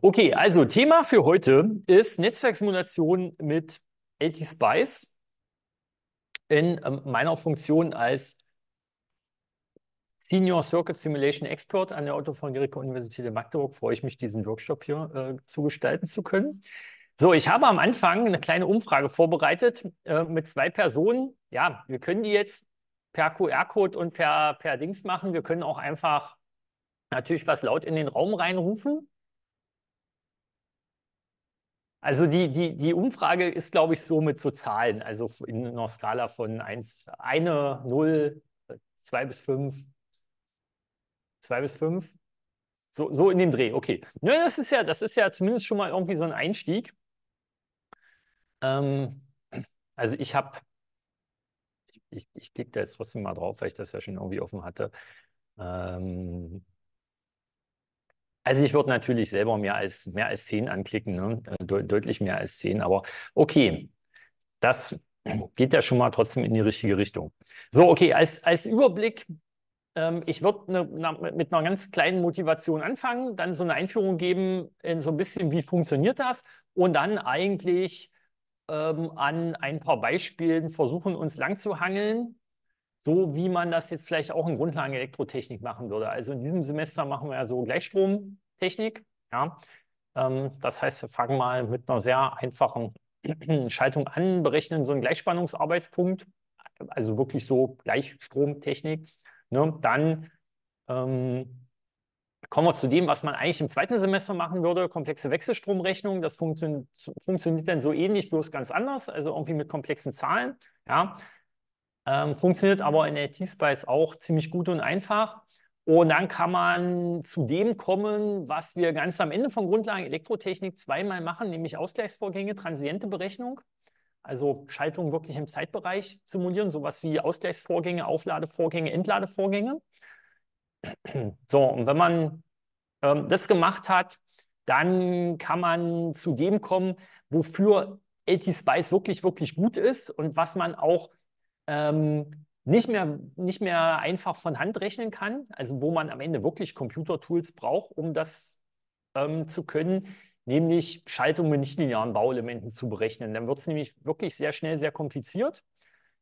Okay, also Thema für heute ist Netzwerksimulation mit AT-Spice in ähm, meiner Funktion als Senior Circuit Simulation Expert an der Otto von Guericke Universität in Magdeburg freue ich mich, diesen Workshop hier äh, zu gestalten zu können. So, ich habe am Anfang eine kleine Umfrage vorbereitet äh, mit zwei Personen. Ja, wir können die jetzt per QR-Code und per, per Dings machen. Wir können auch einfach natürlich was laut in den Raum reinrufen. Also die, die, die Umfrage ist, glaube ich, so mit so Zahlen, also in einer Skala von 1, 1, 0, 2 bis 5, 2 bis 5. So, so in dem Dreh, okay. Nö, ne, das ist ja, das ist ja zumindest schon mal irgendwie so ein Einstieg. Ähm, also ich habe, ich, ich, ich klicke da jetzt trotzdem mal drauf, weil ich das ja schon irgendwie offen hatte. Ähm, also ich würde natürlich selber mehr als, mehr als 10 anklicken, ne? Äh, De deutlich mehr als zehn. aber okay, das geht ja schon mal trotzdem in die richtige Richtung. So, okay, als, als Überblick, ähm, ich würde ne, ne, mit einer ganz kleinen Motivation anfangen, dann so eine Einführung geben in so ein bisschen, wie funktioniert das und dann eigentlich ähm, an ein paar Beispielen versuchen, uns lang zu hangeln, so wie man das jetzt vielleicht auch in Grundlagenelektrotechnik machen würde. Also in diesem Semester machen wir ja so Gleichstromtechnik. Ja. Ähm, das heißt, wir fangen mal mit einer sehr einfachen Schaltung an, berechnen so einen Gleichspannungsarbeitspunkt, also wirklich so Gleichstromtechnik. Ne? Dann ähm, kommen wir zu dem, was man eigentlich im zweiten Semester machen würde, komplexe Wechselstromrechnung. Das funktio funktioniert dann so ähnlich, bloß ganz anders, also irgendwie mit komplexen Zahlen. Ja? Ähm, funktioniert aber in AT-Spice auch ziemlich gut und einfach. Und dann kann man zu dem kommen, was wir ganz am Ende von Grundlagen Elektrotechnik zweimal machen, nämlich Ausgleichsvorgänge, transiente Berechnung, also Schaltung wirklich im Zeitbereich simulieren, sowas wie Ausgleichsvorgänge, Aufladevorgänge, Entladevorgänge. So, und wenn man ähm, das gemacht hat, dann kann man zu dem kommen, wofür lt spice wirklich, wirklich gut ist und was man auch ähm, nicht, mehr, nicht mehr einfach von Hand rechnen kann, also wo man am Ende wirklich Computertools braucht, um das ähm, zu können, nämlich Schaltungen mit nichtlinearen Bauelementen zu berechnen. Dann wird es nämlich wirklich sehr schnell sehr kompliziert.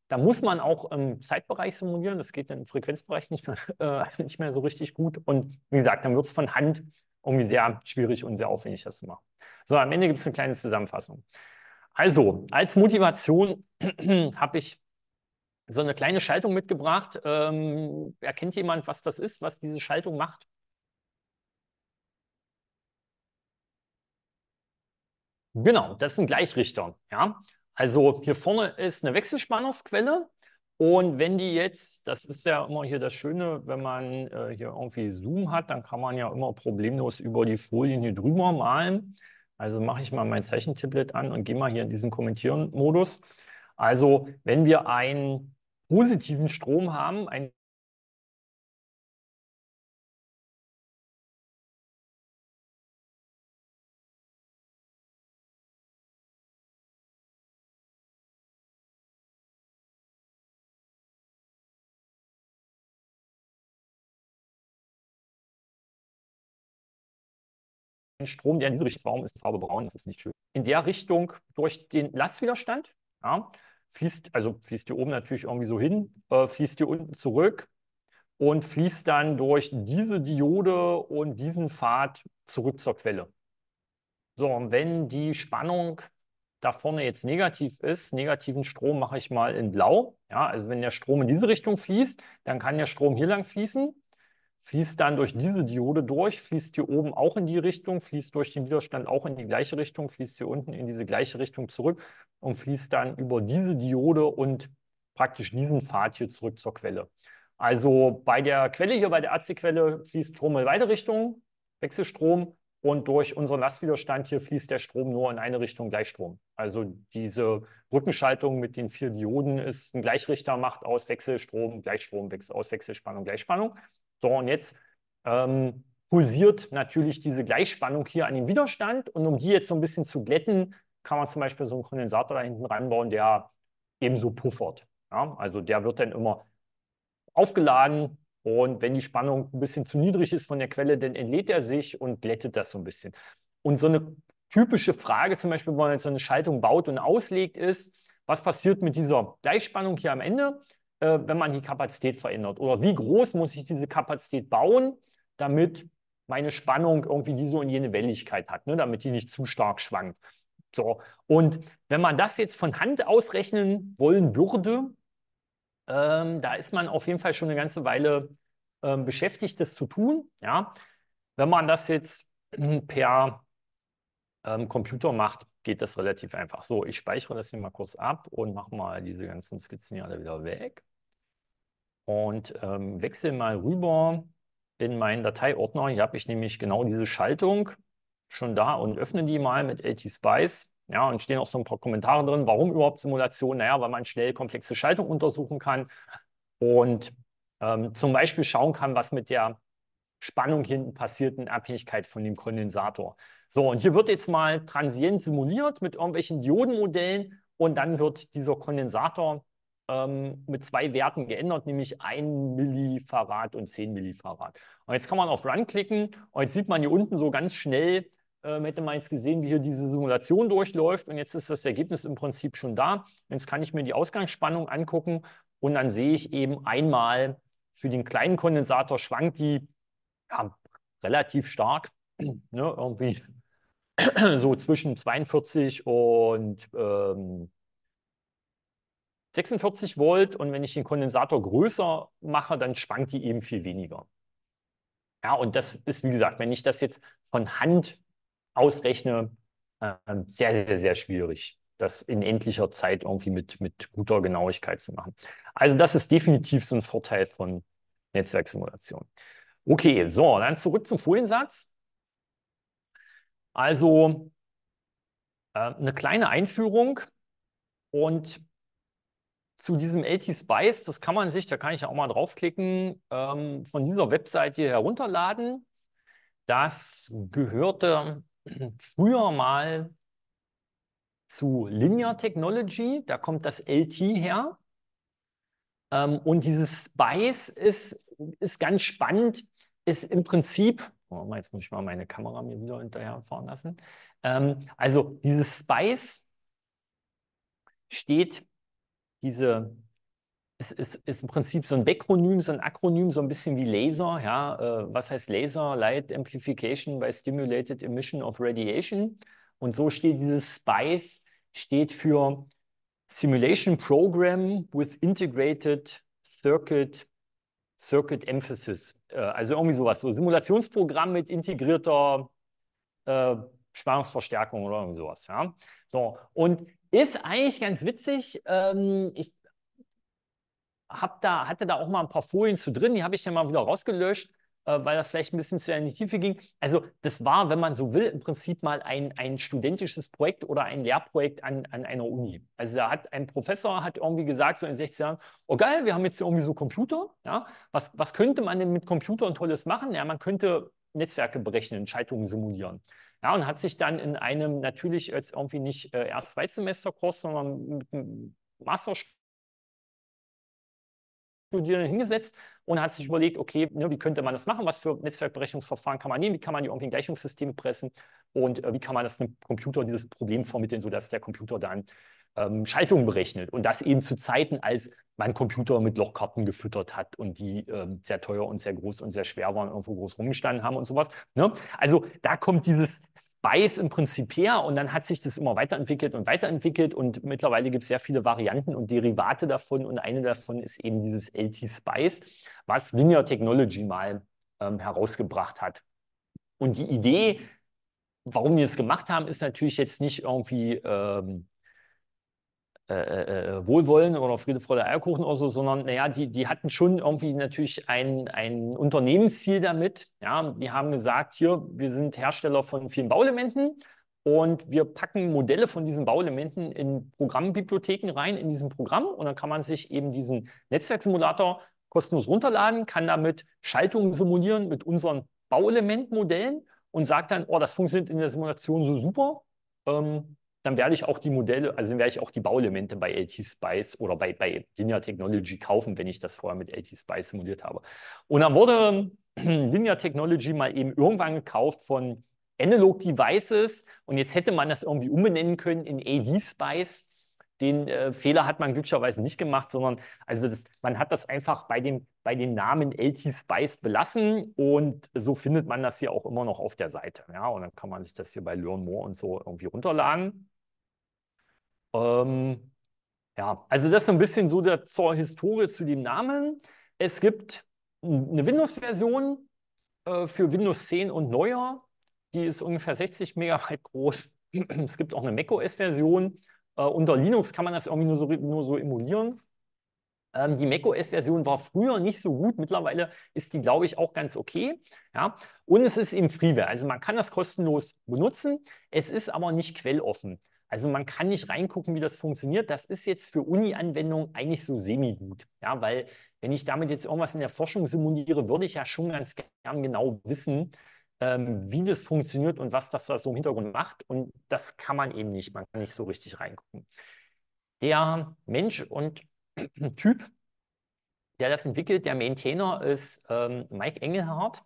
Da muss man auch im Zeitbereich simulieren, das geht dann im Frequenzbereich nicht mehr, äh, nicht mehr so richtig gut. Und wie gesagt, dann wird es von Hand irgendwie sehr schwierig und sehr aufwendig, das zu machen. So, am Ende gibt es eine kleine Zusammenfassung. Also, als Motivation habe ich so eine kleine Schaltung mitgebracht. Ähm, erkennt jemand, was das ist, was diese Schaltung macht? Genau, das ist ein Gleichrichter. Ja? Also hier vorne ist eine Wechselspannungsquelle. Und wenn die jetzt, das ist ja immer hier das Schöne, wenn man äh, hier irgendwie Zoom hat, dann kann man ja immer problemlos über die Folien hier drüber malen. Also mache ich mal mein Zeichentablet an und gehe mal hier in diesen Kommentieren-Modus. Also wenn wir ein positiven Strom haben, ein Strom, der in diese Richtung ist, Farbe braun, das ist nicht schön. In der Richtung durch den Lastwiderstand, ja, fließt, also fließt hier oben natürlich irgendwie so hin, äh, fließt hier unten zurück und fließt dann durch diese Diode und diesen Pfad zurück zur Quelle. So, und wenn die Spannung da vorne jetzt negativ ist, negativen Strom mache ich mal in blau. Ja, also wenn der Strom in diese Richtung fließt, dann kann der Strom hier lang fließen fließt dann durch diese Diode durch, fließt hier oben auch in die Richtung, fließt durch den Widerstand auch in die gleiche Richtung, fließt hier unten in diese gleiche Richtung zurück und fließt dann über diese Diode und praktisch diesen Pfad hier zurück zur Quelle. Also bei der Quelle hier, bei der AC-Quelle fließt Strom in beide Richtungen, Wechselstrom, und durch unseren Lastwiderstand hier fließt der Strom nur in eine Richtung Gleichstrom. Also diese Rückenschaltung mit den vier Dioden ist ein Gleichrichter, macht aus Wechselstrom, Gleichstrom, aus Wechselspannung, Gleichspannung. So, und jetzt ähm, pulsiert natürlich diese Gleichspannung hier an den Widerstand. Und um die jetzt so ein bisschen zu glätten, kann man zum Beispiel so einen Kondensator da hinten reinbauen, der ebenso puffert. Ja? Also der wird dann immer aufgeladen und wenn die Spannung ein bisschen zu niedrig ist von der Quelle, dann entlädt er sich und glättet das so ein bisschen. Und so eine typische Frage, zum Beispiel, wenn man jetzt so eine Schaltung baut und auslegt, ist, was passiert mit dieser Gleichspannung hier am Ende? äh, wenn man die Kapazität verändert? Oder wie groß muss ich diese Kapazität bauen, damit meine Spannung irgendwie diese und jene Welligkeit hat, ne? damit die nicht zu stark schwankt? So, und wenn man das jetzt von Hand ausrechnen wollen würde, ähm, da ist man auf jeden Fall schon eine ganze Weile ähm, beschäftigt, das zu tun. Ja? Wenn man das jetzt hm, per ähm, Computer macht, geht das relativ einfach. So, ich speichere das hier mal kurz ab und mache mal diese ganzen Skizzen hier alle wieder weg und ähm, wechsle mal rüber in meinen Dateiordner. Hier habe ich nämlich genau diese Schaltung schon da und öffne die mal mit ATSpice. Ja, und stehen auch so ein paar Kommentare drin, warum überhaupt Simulation? Naja, weil man schnell komplexe Schaltung untersuchen kann und ähm, zum Beispiel schauen kann, was mit der Spannung hinten passiert in Abhängigkeit von dem Kondensator. So, und hier wird jetzt mal transient simuliert mit irgendwelchen Diodenmodellen und dann wird dieser Kondensator ähm, mit zwei Werten geändert, nämlich 1 Millifarad und 10 Millifarad. Und jetzt kann man auf Run klicken und jetzt sieht man hier unten so ganz schnell, ähm, hätte man jetzt gesehen, wie hier diese Simulation durchläuft und jetzt ist das Ergebnis im Prinzip schon da. Jetzt kann ich mir die Ausgangsspannung angucken und dann sehe ich eben einmal, für den kleinen Kondensator schwankt die ja, relativ stark, ne, irgendwie so zwischen 42 und ähm, 46 Volt und wenn ich den Kondensator größer mache, dann schwankt die eben viel weniger. Ja, und das ist, wie gesagt, wenn ich das jetzt von Hand ausrechne, äh, sehr, sehr, sehr schwierig, das in endlicher Zeit irgendwie mit, mit guter Genauigkeit zu machen. Also das ist definitiv so ein Vorteil von Netzwerksimulation. Okay, so, dann zurück zum Foliensatz. Also äh, eine kleine Einführung und zu diesem LT Spice, das kann man sich, da kann ich ja auch mal draufklicken, ähm, von dieser Webseite herunterladen. Das gehörte früher mal zu Linear Technology, da kommt das LT her. Ähm, und dieses Spice ist, ist ganz spannend, ist im Prinzip, oh, jetzt muss ich mal meine Kamera mir wieder hinterher fahren lassen. Ähm, also dieses Spice steht diese, es ist, ist im Prinzip so ein Bekronym, so ein Akronym, so ein bisschen wie Laser. Ja? Äh, was heißt Laser? Light Amplification by Stimulated Emission of Radiation. Und so steht dieses SPICE, steht für Simulation Program with Integrated Circuit Circuit Emphasis. Äh, also irgendwie sowas, so Simulationsprogramm mit integrierter äh, Spannungsverstärkung oder irgendwie sowas. Ja? So, und ist eigentlich ganz witzig. Ähm, ich hab da, hatte da auch mal ein paar Folien zu drin, die habe ich dann mal wieder rausgelöscht, äh, weil das vielleicht ein bisschen zu in die Tiefe ging. Also das war, wenn man so will, im Prinzip mal ein, ein studentisches Projekt oder ein Lehrprojekt an, an einer Uni. Also da hat ein Professor hat irgendwie gesagt, so in den 60 Jahren, oh geil, wir haben jetzt hier irgendwie so Computer. Ja? Was, was könnte man denn mit Computern Tolles machen? Ja, man könnte Netzwerke berechnen, Schaltungen simulieren. Ja, und hat sich dann in einem natürlich jetzt irgendwie nicht äh, erst Zweitsemesterkurs, sondern mit einem Masterstudierenden hingesetzt und hat sich überlegt, okay, ne, wie könnte man das machen? Was für Netzwerkberechnungsverfahren kann man nehmen? Wie kann man die irgendwie in Gleichungssysteme pressen? Und äh, wie kann man das einem Computer dieses Problem vermitteln, sodass der Computer dann ähm, Schaltungen berechnet. Und das eben zu Zeiten, als man Computer mit Lochkarten gefüttert hat und die ähm, sehr teuer und sehr groß und sehr schwer waren, irgendwo groß rumgestanden haben und sowas. Ne? Also da kommt dieses Spice im Prinzip her und dann hat sich das immer weiterentwickelt und weiterentwickelt und mittlerweile gibt es sehr viele Varianten und Derivate davon und eine davon ist eben dieses LT Spice, was Linear Technology mal ähm, herausgebracht hat. Und die Idee, warum wir es gemacht haben, ist natürlich jetzt nicht irgendwie ähm, äh, äh, äh Wohlwollen oder Friede, Freude, Eierkuchen oder so, sondern naja, die, die hatten schon irgendwie natürlich ein, ein Unternehmensziel damit. Ja, die haben gesagt, hier, wir sind Hersteller von vielen Bauelementen und wir packen Modelle von diesen Bauelementen in Programmbibliotheken rein, in diesem Programm und dann kann man sich eben diesen Netzwerksimulator kostenlos runterladen, kann damit Schaltungen simulieren mit unseren Bauelementmodellen und sagt dann, oh, das funktioniert in der Simulation so super, ähm, dann werde ich auch die Modelle, also dann werde ich auch die Bauelemente bei LT Spice oder bei, bei Linear Technology kaufen, wenn ich das vorher mit LT Spice simuliert habe. Und dann wurde ähm, Linear Technology mal eben irgendwann gekauft von Analog Devices und jetzt hätte man das irgendwie umbenennen können in AD Spice. Den äh, Fehler hat man glücklicherweise nicht gemacht, sondern also das, man hat das einfach bei dem, bei dem Namen LT Spice belassen und so findet man das hier auch immer noch auf der Seite. Ja, und dann kann man sich das hier bei Learn More und so irgendwie runterladen. Ähm, ja, also das ist ein bisschen so der, zur Historie zu dem Namen. Es gibt eine Windows-Version äh, für Windows 10 und neuer. Die ist ungefähr 60 Megabyte groß. es gibt auch eine macOS-Version. Äh, unter Linux kann man das irgendwie nur so, nur so emulieren. Ähm, die macOS-Version war früher nicht so gut. Mittlerweile ist die, glaube ich, auch ganz okay. Ja? Und es ist eben Freeware. Also man kann das kostenlos benutzen. Es ist aber nicht quelloffen. Also man kann nicht reingucken, wie das funktioniert. Das ist jetzt für Uni-Anwendungen eigentlich so semi-gut. Ja, weil wenn ich damit jetzt irgendwas in der Forschung simuliere, würde ich ja schon ganz gern genau wissen, ähm, wie das funktioniert und was das, da so im Hintergrund macht. Und das kann man eben nicht. Man kann nicht so richtig reingucken. Der Mensch und Typ, der das entwickelt, der Maintainer ist ähm, Mike Engelhardt.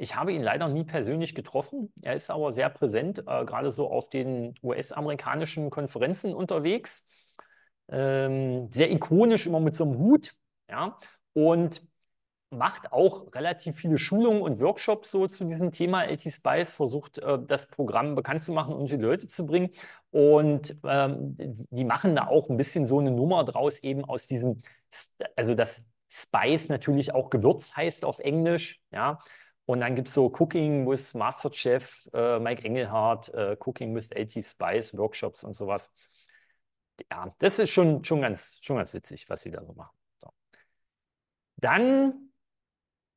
Ich habe ihn leider nie persönlich getroffen. Er ist aber sehr präsent, äh, gerade so auf den US-amerikanischen Konferenzen unterwegs. Ähm, sehr ikonisch, immer mit so einem Hut. Ja? Und macht auch relativ viele Schulungen und Workshops so zu diesem Thema LT Spice, versucht äh, das Programm bekannt zu machen und die Leute zu bringen. Und ähm, die machen da auch ein bisschen so eine Nummer draus, eben aus diesem, also das Spice natürlich auch Gewürz heißt auf Englisch, ja. Und dann gibt es so Cooking with Masterchef, äh, Mike Engelhardt, äh, Cooking with LT Spice, Workshops und sowas. Ja, das ist schon, schon, ganz, schon ganz witzig, was sie da so machen. So. Dann,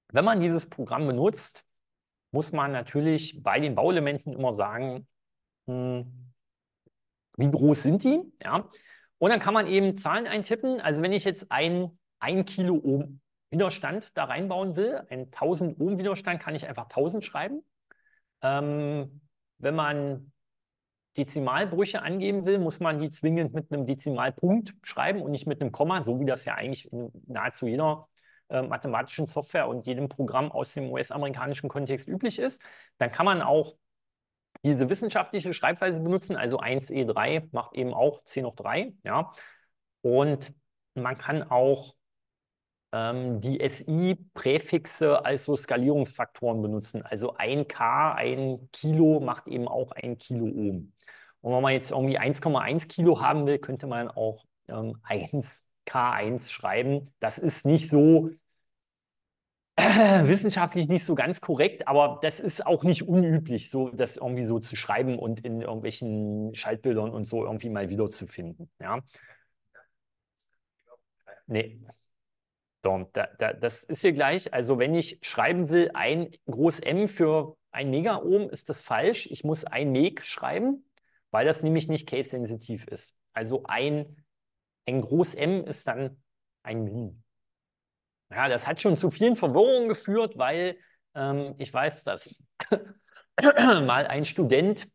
wenn man dieses Programm benutzt, muss man natürlich bei den Bauelementen immer sagen, mh, hm, wie groß sind die? Ja. Und dann kann man eben Zahlen eintippen. Also wenn ich jetzt ein, ein Kilo Widerstand da reinbauen will. Ein 1000 Ohm Widerstand kann ich einfach 1000 schreiben. Ähm, wenn man Dezimalbrüche angeben will, muss man die zwingend mit einem Dezimalpunkt schreiben und nicht mit einem Komma, so wie das ja eigentlich in nahezu jeder äh, mathematischen Software und jedem Programm aus dem US-amerikanischen Kontext üblich ist. Dann kann man auch diese wissenschaftliche Schreibweise benutzen, also 1e3 e macht eben auch 10 hoch 3, ja. Und man kann auch ähm, die SI-Präfixe als so Skalierungsfaktoren benutzen. Also ein K, ein Kilo macht eben auch ein Kilo Ohm. Und wenn man jetzt irgendwie 1,1 Kilo haben will, könnte man auch ähm, 1K1 schreiben. Das ist nicht so wissenschaftlich nicht so ganz korrekt, aber das ist auch nicht unüblich, so das irgendwie so zu schreiben und in irgendwelchen Schaltbildern und so irgendwie mal wiederzufinden. Ja. Nee. So, da, da, das ist hier gleich. Also wenn ich schreiben will, ein groß M für ein Megaohm, ist das falsch. Ich muss ein Meg schreiben, weil das nämlich nicht case-sensitiv ist. Also ein, ein groß M ist dann ein Min. Ja, das hat schon zu vielen Verwirrungen geführt, weil ähm, ich weiß, dass mal ein Student,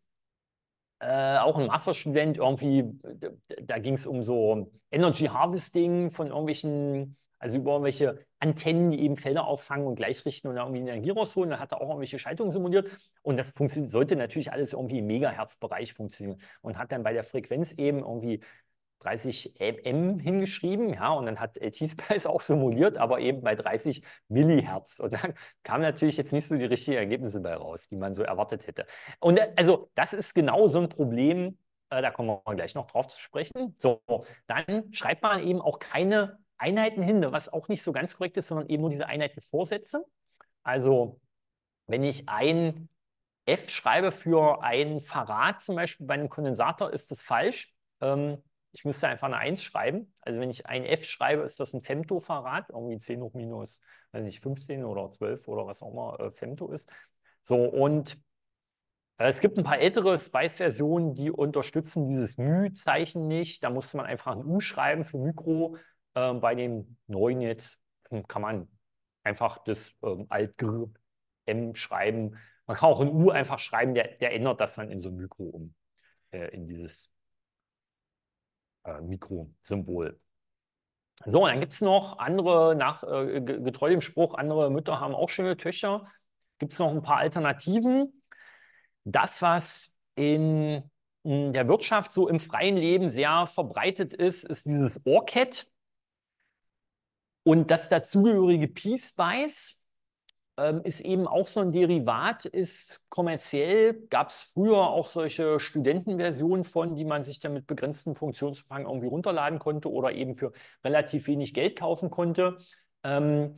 äh, auch ein Masterstudent, irgendwie, da, da ging es um so Energy Harvesting von irgendwelchen also über irgendwelche Antennen, die eben Felder auffangen und gleichrichten und irgendwie Energie rausholen. Dann hat er auch irgendwelche Schaltungen simuliert. Und das sollte natürlich alles irgendwie im Megahertz-Bereich funktionieren. Und hat dann bei der Frequenz eben irgendwie 30 M hingeschrieben, ja, und dann hat T-Spice auch simuliert, aber eben bei 30 Millihertz. Und dann kamen natürlich jetzt nicht so die richtigen Ergebnisse bei raus, die man so erwartet hätte. Und äh, also, das ist genau so ein Problem, äh, da kommen wir gleich noch drauf zu sprechen. So, dann schreibt man eben auch keine Einheiten hin, ne, was auch nicht so ganz korrekt ist, sondern eben nur diese Einheiten vorsetze. Also wenn ich ein F schreibe für ein Farad zum Beispiel bei einem Kondensator, ist das falsch. Ähm, ich müsste einfach eine 1 schreiben. Also wenn ich ein F schreibe, ist das ein Femtofarad, irgendwie 10 hoch minus, weiß nicht, 15 oder 12 oder was auch immer äh, Femto ist. So, und äh, es gibt ein paar ältere Spice-Versionen, die unterstützen dieses Mü-Zeichen nicht. Da musste man einfach ein U schreiben für Mikro. Äh, bei dem neuen jetzt hm, kann man einfach das ähm, Alt-Gr M schreiben. Man kann auch ein U einfach schreiben, der, der ändert das dann in so ein Mikro um, äh, in dieses äh, Mikrosymbol. So, dann gibt es noch andere, nach, äh, getreu dem Spruch, andere Mütter haben auch schöne Töchter, gibt es noch ein paar Alternativen. Das, was in, in hm, der Wirtschaft so im freien Leben sehr verbreitet ist, ist dieses ORCAT. Und das dazugehörige p Spice ähm, ist eben auch so ein Derivat, ist kommerziell, gab es früher auch solche Studentenversionen von, die man sich dann mit begrenztem Funktionsumfang irgendwie runterladen konnte oder eben für relativ wenig Geld kaufen konnte. Ähm,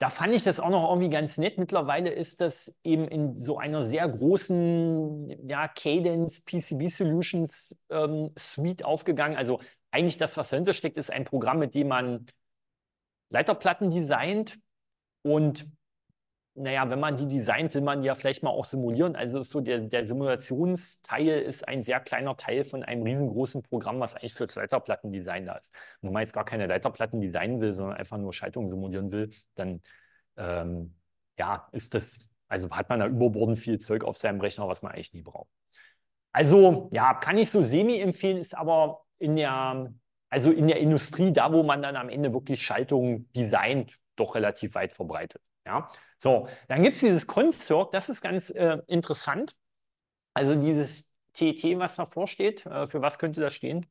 da fand ich das auch noch irgendwie ganz nett. Mittlerweile ist das eben in so einer sehr großen ja, Cadence PCB Solutions ähm, Suite aufgegangen. Also eigentlich das, was dahinter steckt, ist ein Programm, mit dem man Leiterplatten designt. Und naja, wenn man die designt, will man ja vielleicht mal auch simulieren. Also ist so der, der Simulationsteil ist ein sehr kleiner Teil von einem riesengroßen Programm, was eigentlich für das Leiterplattendesign da ist. wenn man jetzt gar keine Leiterplatten designen will, sondern einfach nur Schaltungen simulieren will, dann ähm, ja, ist das, also hat man da überbordend viel Zeug auf seinem Rechner, was man eigentlich nie braucht. Also ja, kann ich so semi empfehlen, ist aber in der also in der Industrie, da wo man dann am Ende wirklich Schaltungen designt, doch relativ weit verbreitet. Ja? So, dann gibt es dieses Concert, das ist ganz äh, interessant. Also dieses TT, was davor steht, äh, für was könnte das stehen?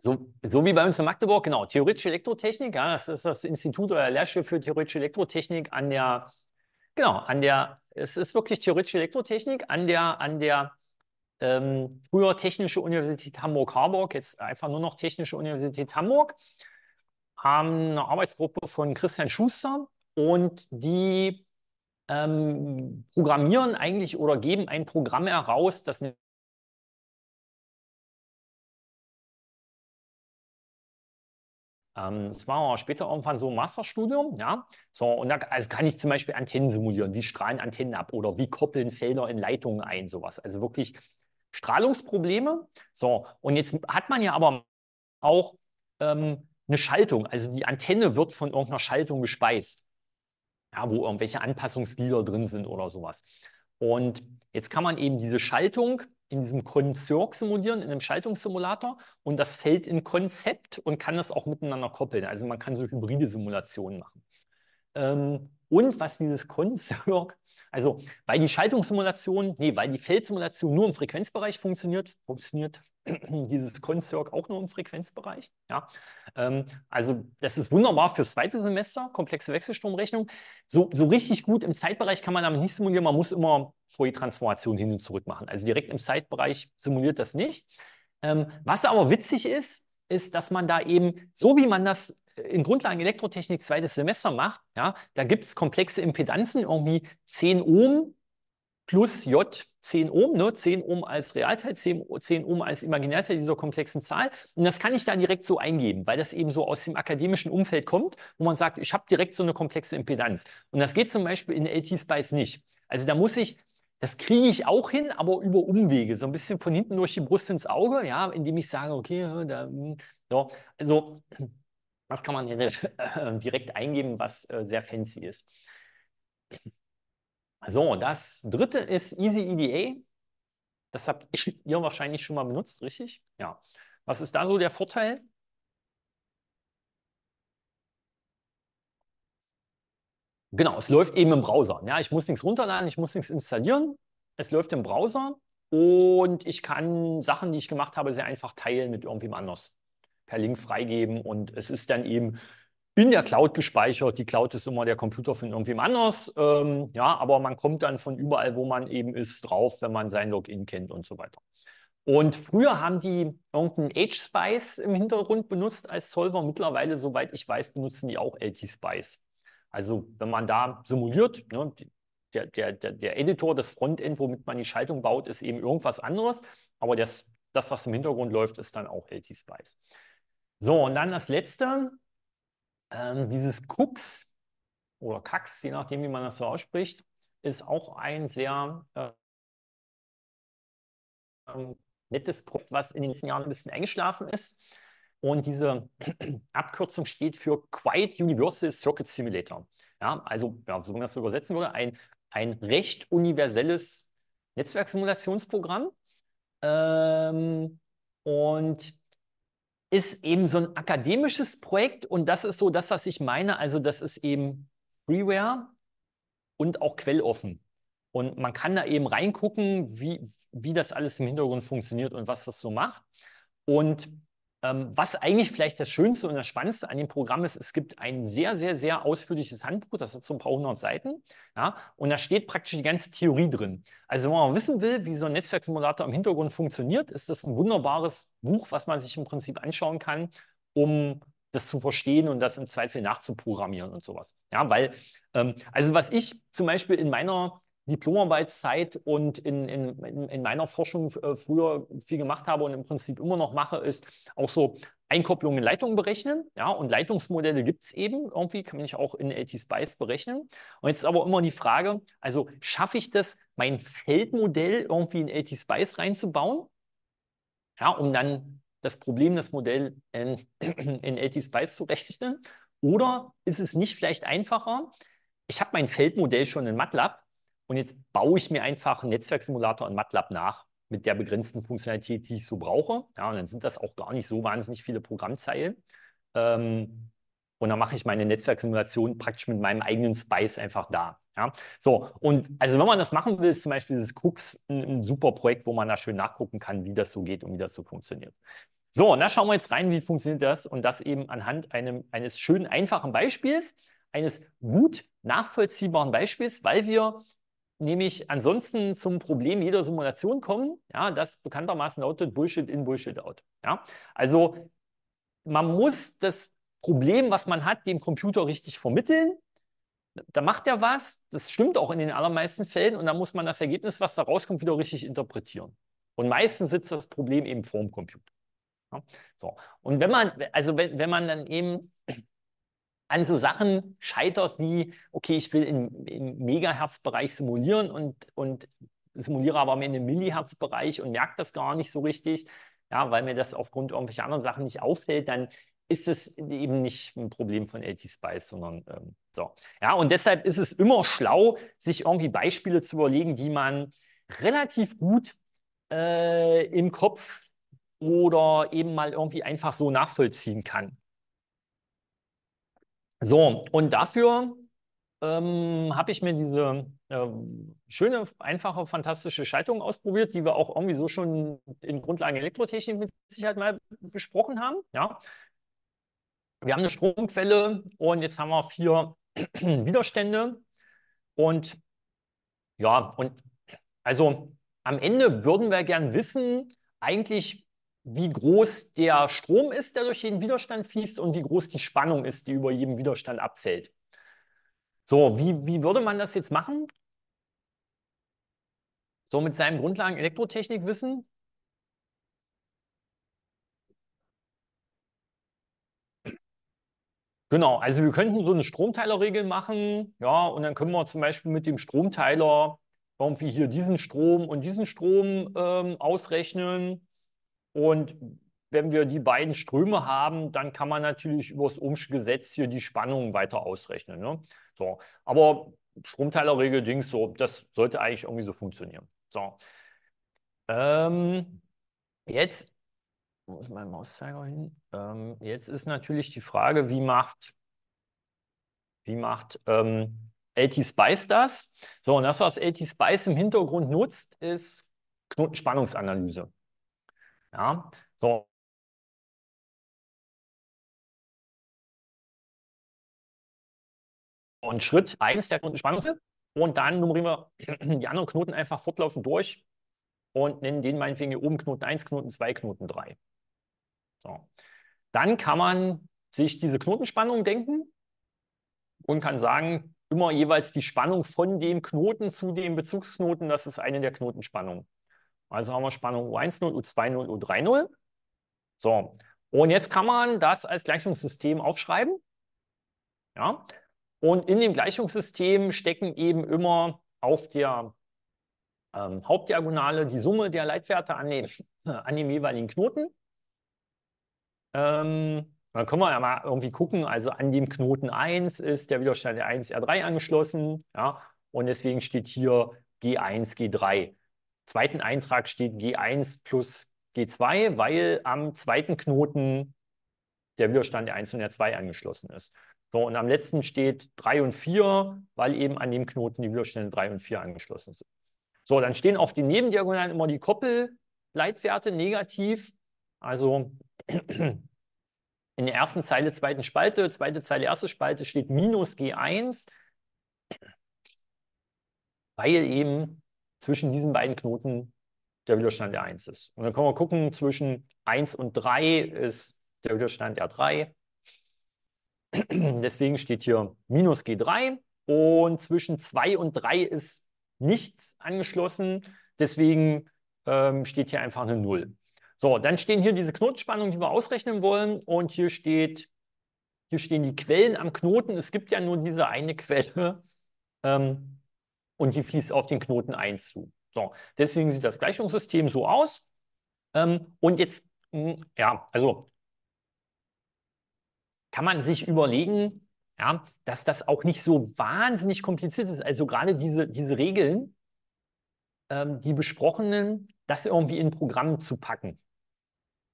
So, so wie bei uns in Magdeburg, genau, Theoretische Elektrotechnik, ja, das ist das Institut oder Lehrstuhl für Theoretische Elektrotechnik an der, genau, an der, es ist wirklich Theoretische Elektrotechnik an der, an der ähm, früher Technische Universität Hamburg-Harburg, jetzt einfach nur noch Technische Universität Hamburg, haben eine Arbeitsgruppe von Christian Schuster und die ähm, programmieren eigentlich oder geben ein Programm heraus, das eine Es war später irgendwann so ein Masterstudium, ja. So, und da also kann ich zum Beispiel Antennen simulieren. Wie strahlen Antennen ab oder wie koppeln Felder in Leitungen ein, sowas. Also wirklich Strahlungsprobleme. So, und jetzt hat man ja aber auch ähm, eine Schaltung. Also die Antenne wird von irgendeiner Schaltung gespeist, ja, wo irgendwelche Anpassungsglieder drin sind oder sowas. Und jetzt kann man eben diese Schaltung in diesem Konzerk simulieren, in einem Schaltungssimulator und das fällt in Konzept und kann das auch miteinander koppeln. Also man kann so hybride Simulationen machen. Ähm, und was dieses Konzerk also, weil die Schaltungssimulation, nee, weil die Feldsimulation nur im Frequenzbereich funktioniert, funktioniert dieses Concirc auch nur im Frequenzbereich. Ja? Ähm, also das ist wunderbar fürs zweite Semester, komplexe Wechselstromrechnung. So, so richtig gut im Zeitbereich kann man damit nicht simulieren, man muss immer vor die transformation hin und zurück machen. Also direkt im Zeitbereich simuliert das nicht. Ähm, was aber witzig ist, ist, dass man da eben, so wie man das äh, in Grundlagen Elektrotechnik zweites Semester macht, ja, da gibt es komplexe Impedanzen, irgendwie 10 Ohm plus J 10 Ohm, ne? 10 Ohm als Realteil, 10, 10 Ohm als Imaginärteil dieser komplexen Zahl. Und das kann ich da direkt so eingeben, weil das eben so aus dem akademischen Umfeld kommt, wo man sagt, ich habe direkt so eine komplexe Impedanz. Und das geht zum Beispiel in LT-Spice nicht. Also da muss ich das kriege ich auch hin, aber über Umwege, so ein bisschen von hinten durch die Brust ins Auge, ja, indem ich sage, okay, da, hm, so, also das kann man hier äh, direkt eingeben, was äh, sehr fancy ist. So, das dritte ist Easy EDA. Das habt ihr wahrscheinlich schon mal benutzt, richtig? Ja. Was ist da so der Vorteil? Genau, es läuft eben im Browser. Ja, ich muss nichts runterladen, ich muss nichts installieren. Es läuft im Browser und ich kann Sachen, die ich gemacht habe, sehr einfach teilen mit irgendwem anders. Per Link freigeben und es ist dann eben in der Cloud gespeichert. Die Cloud ist immer der Computer von irgendwem anders. Ähm, ja, aber man kommt dann von überall, wo man eben ist, drauf, wenn man sein Login kennt und so weiter. Und früher haben die irgendeinen H-Spice im Hintergrund benutzt als Solver. Mittlerweile, soweit ich weiß, benutzen die auch LT-Spice. Also wenn man da simuliert, ne, der, der, der, Editor das Frontend, womit man die Schaltung baut, ist eben irgendwas anderes, aber das, das was im Hintergrund läuft, ist dann auch LT-Spice. So, und dann das Letzte, ähm, dieses Kux oder Kax, je nachdem, wie man das so ausspricht, ist auch ein sehr äh, nettes Projekt, was in den letzten Jahren ein bisschen eingeschlafen ist. Und diese Abkürzung steht für Quiet Universal Circuit Simulator. Ja, also, ja, so man das übersetzen würde, ein, ein recht universelles Netzwerksimulationsprogramm. Ähm, und ist eben so ein akademisches Projekt. Und das ist so das, was ich meine. Also, das ist eben Freeware und auch quelloffen. Und man kann da eben reingucken, wie, wie das alles im Hintergrund funktioniert und was das so macht. Und ähm, was eigentlich vielleicht das Schönste und das Spannendste an dem Programm ist, es gibt ein sehr, sehr, sehr ausführliches Handbuch, das hat so ein paar hundert Seiten, ja, und da steht praktisch die ganze Theorie drin. Also wenn man wissen will, wie so ein Netzwerksimulator im Hintergrund funktioniert, ist das ein wunderbares Buch, was man sich im Prinzip anschauen kann, um das zu verstehen und das im Zweifel nachzuprogrammieren und sowas. Ja, weil, ähm, also was ich zum Beispiel in meiner Diplomarbeitszeit und in, in, in meiner Forschung äh, früher viel gemacht habe und im Prinzip immer noch mache, ist auch so Einkopplungen in Leitungen berechnen. Ja, und Leitungsmodelle gibt es eben irgendwie, kann ich auch in LT spice berechnen. Und jetzt ist aber immer die Frage, also schaffe ich das, mein Feldmodell irgendwie in LT spice reinzubauen? Ja, um dann das Problem, das Modell in, in AT-Spice zu rechnen? Oder ist es nicht vielleicht einfacher, ich habe mein Feldmodell schon in MATLAB, und jetzt baue ich mir einfach einen Netzwerksimulator in MATLAB nach mit der begrenzten Funktionalität, die ich so brauche. Ja, und dann sind das auch gar nicht so wahnsinnig viele Programmzeilen. Ähm, und dann mache ich meine Netzwerksimulation praktisch mit meinem eigenen Spice einfach da. Ja, so, und also wenn man das machen will, ist zum Beispiel dieses Crux ein, ein super Projekt, wo man da schön nachgucken kann, wie das so geht und wie das so funktioniert. So, und da schauen wir jetzt rein, wie funktioniert das und das eben anhand einem, eines schönen, einfachen Beispiels, eines gut nachvollziehbaren Beispiels, weil wir nämlich ansonsten zum Problem jeder Simulation kommen, ja, das bekanntermaßen lautet Bullshit in, Bullshit out. Ja? Also man muss das Problem, was man hat, dem Computer richtig vermitteln. Da macht er was, das stimmt auch in den allermeisten Fällen und dann muss man das Ergebnis, was da rauskommt, wieder richtig interpretieren. Und meistens sitzt das Problem eben vorm Computer. Ja? So. Und wenn man, also wenn, wenn man dann eben an so Sachen scheitert wie, okay, ich will im, im Megahertz-Bereich simulieren und, und simuliere aber am Ende im Millihertz-Bereich und merke das gar nicht so richtig, ja, weil mir das aufgrund irgendwelcher anderen Sachen nicht auffällt, dann ist es eben nicht ein Problem von LT-Spice, sondern ähm, so. Ja, und deshalb ist es immer schlau, sich irgendwie Beispiele zu überlegen, die man relativ gut äh, im Kopf oder eben mal irgendwie einfach so nachvollziehen kann. So, und dafür ähm, habe ich mir diese ähm, schöne, einfache, fantastische Schaltung ausprobiert, die wir auch irgendwie so schon in Grundlagen Elektrotechnik mit Sicherheit mal besprochen haben. Ja. Wir haben eine Stromquelle und jetzt haben wir vier Widerstände. Und ja, und also am Ende würden wir gern wissen, eigentlich, wie groß der Strom ist, der durch jeden Widerstand fließt und wie groß die Spannung ist, die über jedem Widerstand abfällt. So, wie, wie würde man das jetzt machen? So mit seinem Grundlagen-Elektrotechnikwissen? Genau, also wir könnten so eine Stromteilerregel machen, ja, und dann können wir zum Beispiel mit dem Stromteiler irgendwie hier diesen Strom und diesen Strom ähm, ausrechnen und wenn wir die beiden Ströme haben, dann kann man natürlich über das Ohmsche Gesetz hier die Spannungen weiter ausrechnen. Ne? So, aber Stromteilerregel, Dings, so, das sollte eigentlich irgendwie so funktionieren. So. Ähm, jetzt, wo ist mein Mauszeiger hin? Ähm, jetzt ist natürlich die Frage, wie macht, wie macht ähm, LT Spice das? So, und das, was LT Spice im Hintergrund nutzt, ist Knotenspannungsanalyse. Ja, so. Und Schritt 1 der Knotenspannung. Und dann nummerieren wir die anderen Knoten einfach fortlaufend durch und nennen den meinetwegen hier oben Knoten 1, Knoten 2, Knoten 3. So. Dann kann man sich diese Knotenspannung denken und kann sagen, immer jeweils die Spannung von dem Knoten zu dem Bezugsknoten, das ist eine der Knotenspannungen. Also haben wir Spannung u 10 u 20 u 30 So, und jetzt kann man das als Gleichungssystem aufschreiben. Ja, und in dem Gleichungssystem stecken eben immer auf der ähm, Hauptdiagonale die Summe der Leitwerte an dem, äh, an dem jeweiligen Knoten. Ähm, dann können wir ja mal irgendwie gucken, also an dem Knoten 1 ist der Widerstand der 1R3 angeschlossen, ja, und deswegen steht hier G1, G3 zweiten Eintrag steht G1 plus G2, weil am zweiten Knoten der Widerstand der 1 und der 2 angeschlossen ist. So, und am letzten steht 3 und 4, weil eben an dem Knoten die Widerstände 3 und 4 angeschlossen sind. So, dann stehen auf den Nebendiagonalen immer die Koppelleitwerte negativ. Also in der ersten Zeile, zweiten Spalte, zweite Zeile, erste Spalte steht minus G1, weil eben zwischen diesen beiden Knoten der Widerstand r 1 ist. Und dann können wir gucken, zwischen 1 und 3 ist der Widerstand r 3. Deswegen steht hier minus G3 und zwischen 2 und 3 ist nichts angeschlossen. Deswegen ähm, steht hier einfach eine 0. So, dann stehen hier diese Knotenspannungen, die wir ausrechnen wollen. Und hier steht, hier stehen die Quellen am Knoten. Es gibt ja nur diese eine Quelle. Ähm, und die fließt auf den Knoten 1 zu. So, deswegen sieht das Gleichungssystem so aus. Ähm, und jetzt, mh, hm, ja, also kann man sich überlegen, ja, dass das auch nicht so wahnsinnig kompliziert ist. Also gerade diese, diese Regeln, ähm, die besprochenen, das irgendwie in Programm zu packen.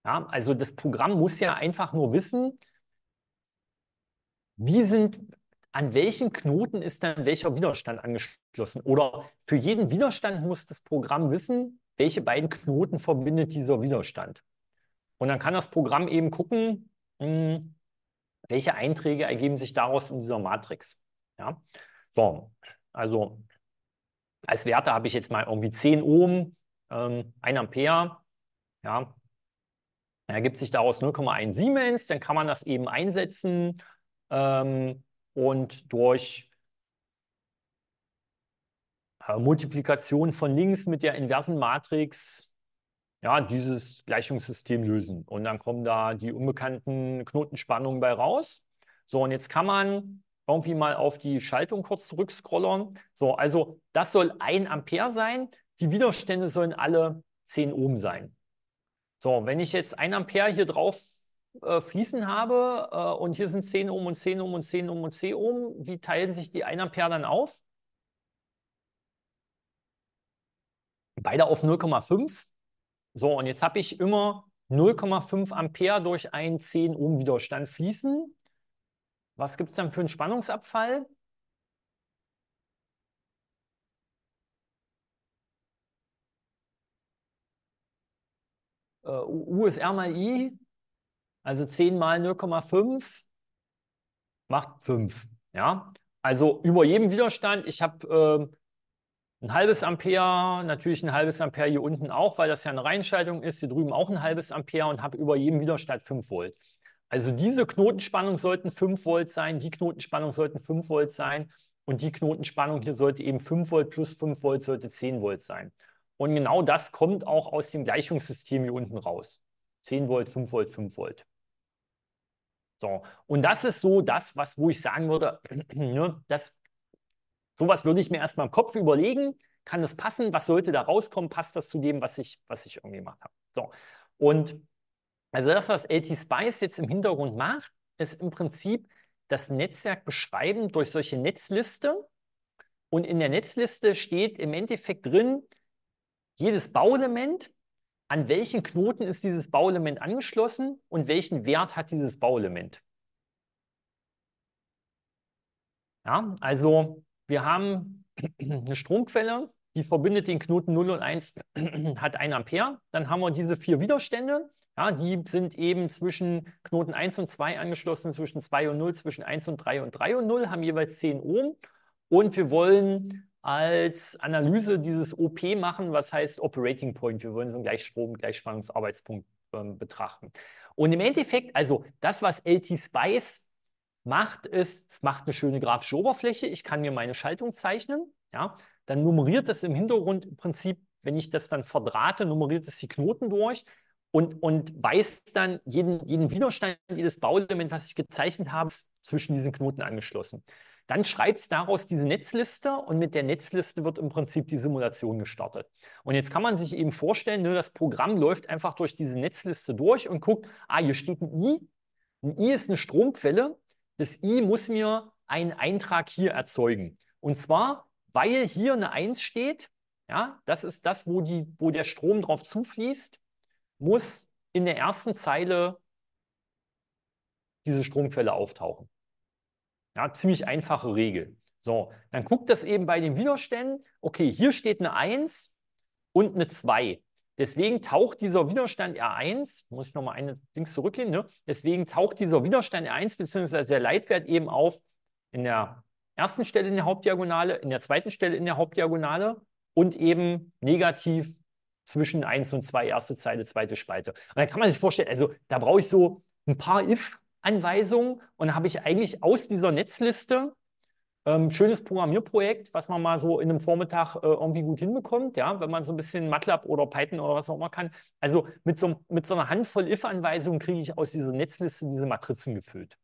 Ja, also das Programm muss ja einfach nur wissen, wie sind, an welchen Knoten ist dann welcher Widerstand angeschlossen? Oder für jeden Widerstand muss das Programm wissen, welche beiden Knoten verbindet dieser Widerstand. Und dann kann das Programm eben gucken, hm, welche Einträge ergeben sich daraus in dieser Matrix. Ja? So, also als Werte habe ich jetzt mal irgendwie 10 Ohm, ähm, 1 Ampere. Ja? Dann ergibt sich daraus 0,1 Siemens. Dann kann man das eben einsetzen ähm, und durch äh, Multiplikation von links mit der inversen Matrix ja, dieses Gleichungssystem lösen. Und dann kommen da die unbekannten Knotenspannungen bei raus. So, und jetzt kann man irgendwie mal auf die Schaltung kurz zurückscrollern. So, also das soll 1 Ampere sein. Die Widerstände sollen alle 10 Ohm sein. So, wenn ich jetzt 1 Ampere hier drauf äh, fließen habe äh, und hier sind 10 Ohm und 10 Ohm und 10 Ohm und 10 Ohm, wie teilen sich die 1 Ampere dann auf? Beide auf 0,5. So, und jetzt habe ich immer 0,5 Ampere durch einen 10 Ohm Widerstand fließen. Was gibt es dann für einen Spannungsabfall? Uh, äh, USR mal I also 10 mal 0,5 macht 5. Ja? Also über jedem Widerstand, ich habe äh, ein halbes Ampere, natürlich ein halbes Ampere hier unten auch, weil das ja eine Reinschaltung ist, hier drüben auch ein halbes Ampere und habe über jedem Widerstand 5 Volt. Also diese Knotenspannung sollten 5 Volt sein, die Knotenspannung sollten 5 Volt sein und die Knotenspannung hier sollte eben 5 Volt plus 5 Volt sollte 10 Volt sein. Und genau das kommt auch aus dem Gleichungssystem hier unten raus. 10 Volt, 5 Volt, 5 Volt. So, und das ist so das, was, wo ich sagen würde, ne, das, sowas würde ich mir erstmal im Kopf überlegen, kann das passen, was sollte da rauskommen, passt das zu dem, was ich, was ich irgendwie gemacht habe. So, und also das, was LT Spice jetzt im Hintergrund macht, ist im Prinzip das Netzwerk beschreiben durch solche Netzliste. Und in der Netzliste steht im Endeffekt drin, jedes Bauelement an welchen Knoten ist dieses Bauelement angeschlossen und welchen Wert hat dieses Bauelement. Ja, also wir haben eine Stromquelle, die verbindet den Knoten 0 und 1, hat 1 Ampere. Dann haben wir diese vier Widerstände. Ja, die sind eben zwischen Knoten 1 und 2 angeschlossen, zwischen 2 und 0, zwischen 1 und 3 und 3 und 0, haben jeweils 10 Ohm. Und wir wollen als Analyse dieses OP machen, was heißt Operating Point. Wir wollen so einen Gleichstrom, Gleichspannungsarbeitspunkt äh, betrachten. Und im Endeffekt, also das, was LT Spice macht, ist, es macht eine schöne grafische Oberfläche. Ich kann mir meine Schaltung zeichnen. Ja? Dann nummeriert es im Hintergrund im Prinzip, wenn ich das dann verdrahte, nummeriert es die Knoten durch und, und weiß dann jeden, jeden Widerstand, jedes Bauelement, was ich gezeichnet habe, zwischen diesen Knoten angeschlossen. Dann schreibst daraus diese Netzliste und mit der Netzliste wird im Prinzip die Simulation gestartet. Und jetzt kann man sich eben vorstellen, ne, das Programm läuft einfach durch diese Netzliste durch und guckt, ah, hier steht ein I. Ein I ist eine Stromquelle. Das I muss mir einen Eintrag hier erzeugen. Und zwar, weil hier eine 1 steht, ja, das ist das, wo, die, wo der Strom drauf zufließt, muss in der ersten Zeile diese Stromquelle auftauchen. Ja, ziemlich einfache Regel. So, dann guckt das eben bei den Widerständen. Okay, hier steht eine 1 und eine 2. Deswegen taucht dieser Widerstand R1, muss ich nochmal eine Dings zurückgehen, ne? deswegen taucht dieser Widerstand R1 bzw. der Leitwert eben auf in der ersten Stelle in der Hauptdiagonale, in der zweiten Stelle in der Hauptdiagonale und eben negativ zwischen 1 und 2, erste Zeile, zweite Spalte. Und dann kann man sich vorstellen, also da brauche ich so ein paar If, Anweisungen und habe ich eigentlich aus dieser Netzliste ähm, schönes Programmierprojekt, was man mal so in einem Vormittag äh, irgendwie gut hinbekommt, ja, wenn man so ein bisschen MATLAB oder Python oder was auch immer kann. Also mit so, mit so einer Handvoll If-Anweisungen kriege ich aus dieser Netzliste diese Matrizen gefüllt.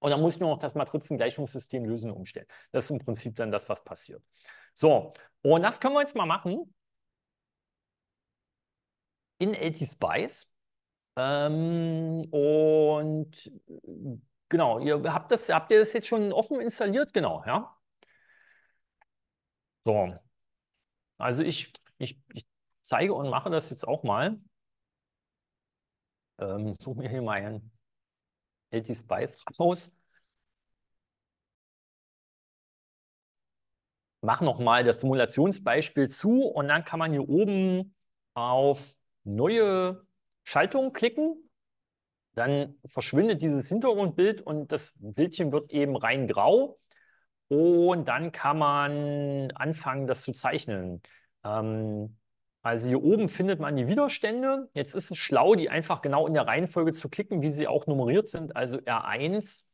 Und dann muss ich nur noch das Matrizengleichungssystem lösen und umstellen. Das ist im Prinzip dann das, was passiert. So, und das können wir jetzt mal machen in LT Spice. Ähm, und äh, genau, ihr habt das, habt ihr das jetzt schon offen installiert? Genau, ja. So. Also ich, ich, ich zeige und mache das jetzt auch mal. Ähm, suche mir hier mal einen LT Spice raus. Mache nochmal das Simulationsbeispiel zu und dann kann man hier oben auf neue Schaltung klicken, dann verschwindet dieses Hintergrundbild und das Bildchen wird eben rein grau. Und dann kann man anfangen, das zu zeichnen. Ähm, also hier oben findet man die Widerstände. Jetzt ist es schlau, die einfach genau in der Reihenfolge zu klicken, wie sie auch nummeriert sind. Also R1,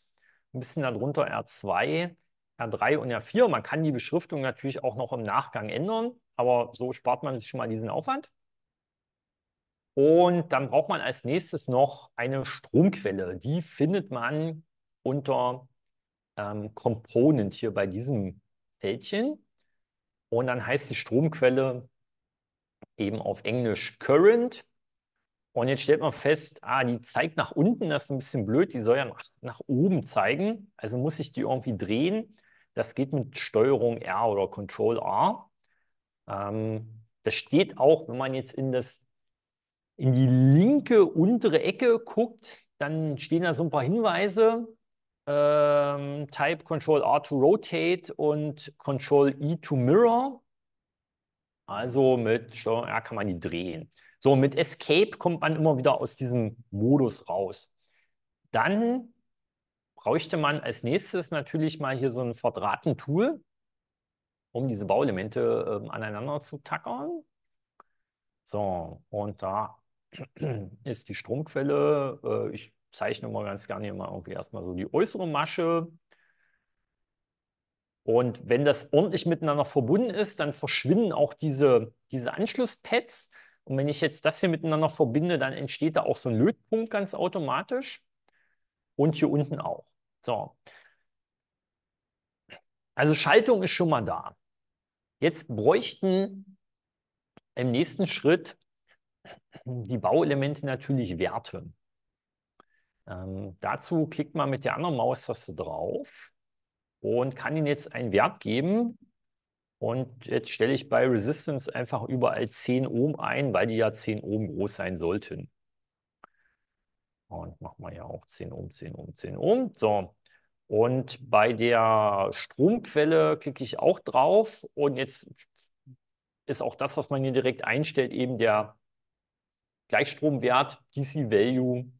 ein bisschen darunter R2, R3 und R4. Man kann die Beschriftung natürlich auch noch im Nachgang ändern, aber so spart man sich schon mal diesen Aufwand. Und dann braucht man als nächstes noch eine Stromquelle. Die findet man unter ähm, Component hier bei diesem Feldchen. Und dann heißt die Stromquelle eben auf Englisch Current. Und jetzt stellt man fest, ah, die zeigt nach unten, das ist ein bisschen blöd, die soll ja nach, nach oben zeigen. Also muss ich die irgendwie drehen. Das geht mit Steuerung R oder Control R. Ähm, das steht auch, wenn man jetzt in das in die linke untere Ecke guckt, dann stehen da so ein paar Hinweise. Ähm, Type Control R to Rotate und Control E to Mirror. Also mit, ja, kann man die drehen. So, mit Escape kommt man immer wieder aus diesem Modus raus. Dann bräuchte man als nächstes natürlich mal hier so ein Verdrahten-Tool, um diese Bauelemente äh, aneinander zu tackern. So, und da ist die Stromquelle. Äh, ich zeichne mal ganz gerne hier mal irgendwie erstmal so die äußere Masche. Und wenn das ordentlich miteinander verbunden ist, dann verschwinden auch diese, diese Anschlusspads. Und wenn ich jetzt das hier miteinander verbinde, dann entsteht da auch so ein Lötpunkt ganz automatisch. Und hier unten auch. So. Also Schaltung ist schon mal da. Jetzt bräuchten im nächsten Schritt die Bauelemente natürlich Werte. Ähm, dazu klickt man mit der anderen Maustaste drauf und kann ihnen jetzt einen Wert geben. Und jetzt stelle ich bei Resistance einfach überall 10 Ohm ein, weil die ja 10 Ohm groß sein sollten. Und machen wir ja auch 10 Ohm, 10 Ohm, 10 Ohm. So. Und bei der Stromquelle klicke ich auch drauf. Und jetzt ist auch das, was man hier direkt einstellt, eben der Gleichstromwert, DC Value,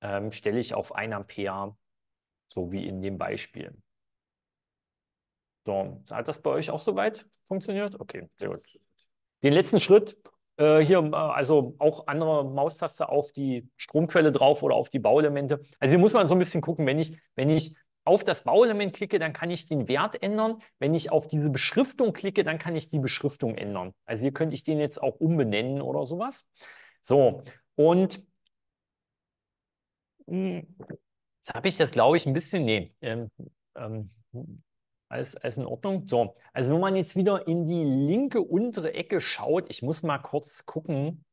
ähm, stelle ich auf 1 Ampere, so wie in dem Beispiel. So, hat das bei euch auch soweit funktioniert? Okay, sehr gut. Den letzten Schritt, äh, hier äh, also auch andere Maustaste auf die Stromquelle drauf oder auf die Bauelemente. Also hier muss man so ein bisschen gucken, wenn ich, wenn ich auf das Bauelement klicke, dann kann ich den Wert ändern. Wenn ich auf diese Beschriftung klicke, dann kann ich die Beschriftung ändern. Also hier könnte ich den jetzt auch umbenennen oder sowas. So, und hm, jetzt habe ich das, glaube ich, ein bisschen, nee, ähm, ähm, alles, alles in Ordnung. So, also wenn man jetzt wieder in die linke untere Ecke schaut, ich muss mal kurz gucken,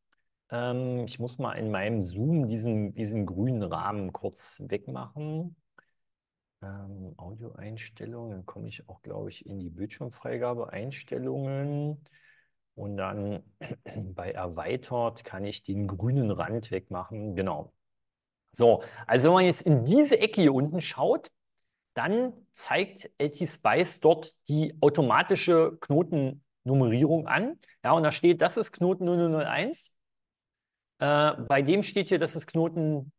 ähm, ich muss mal in meinem Zoom diesen, diesen grünen Rahmen kurz wegmachen. Ähm, Audioeinstellungen, dann komme ich auch, glaube ich, in die Bildschirmfreigabe, Einstellungen. Und dann bei erweitert kann ich den grünen Rand wegmachen. Genau. So, also wenn man jetzt in diese Ecke hier unten schaut, dann zeigt LT Spice dort die automatische Knotennummerierung an. Ja, und da steht, das ist Knoten 0001. Äh, bei dem steht hier, das ist Knoten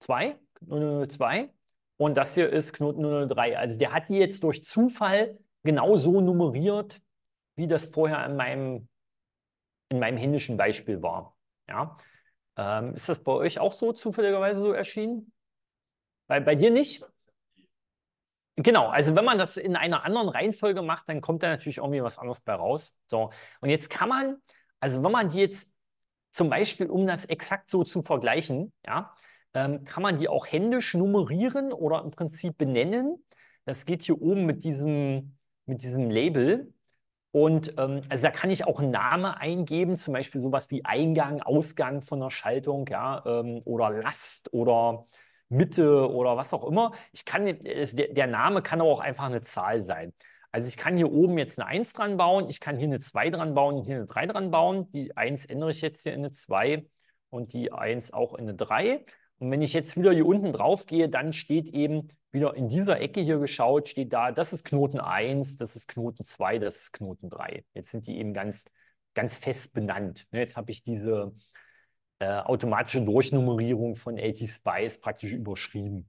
2, 002. Und das hier ist Knoten 003. Also der hat die jetzt durch Zufall genauso nummeriert, wie das vorher an meinem in meinem händischen Beispiel war. Ja? Ähm, ist das bei euch auch so zufälligerweise so erschienen? Bei, bei dir nicht? Genau, also wenn man das in einer anderen Reihenfolge macht, dann kommt da natürlich irgendwie was anderes bei raus. So, und jetzt kann man, also wenn man die jetzt zum Beispiel, um das exakt so zu vergleichen, ja, ähm, kann man die auch händisch nummerieren oder im Prinzip benennen. Das geht hier oben mit diesem, mit diesem Label. Und ähm, also da kann ich auch einen Namen eingeben, zum Beispiel sowas wie Eingang, Ausgang von der Schaltung, ja, ähm, oder Last oder Mitte oder was auch immer. Ich kann, es, der Name kann aber auch einfach eine Zahl sein. Also ich kann hier oben jetzt eine 1 dran bauen, ich kann hier eine 2 dran bauen und hier eine 3 dran bauen. Die 1 ändere ich jetzt hier in eine 2 und die 1 auch in eine 3. Und wenn ich jetzt wieder hier unten drauf gehe, dann steht eben wieder in dieser Ecke hier geschaut, steht da, das ist Knoten 1, das ist Knoten 2, das ist Knoten 3. Jetzt sind die eben ganz, ganz fest benannt. Ne? Jetzt habe ich diese äh, automatische Durchnummerierung von AT-Spice praktisch überschrieben.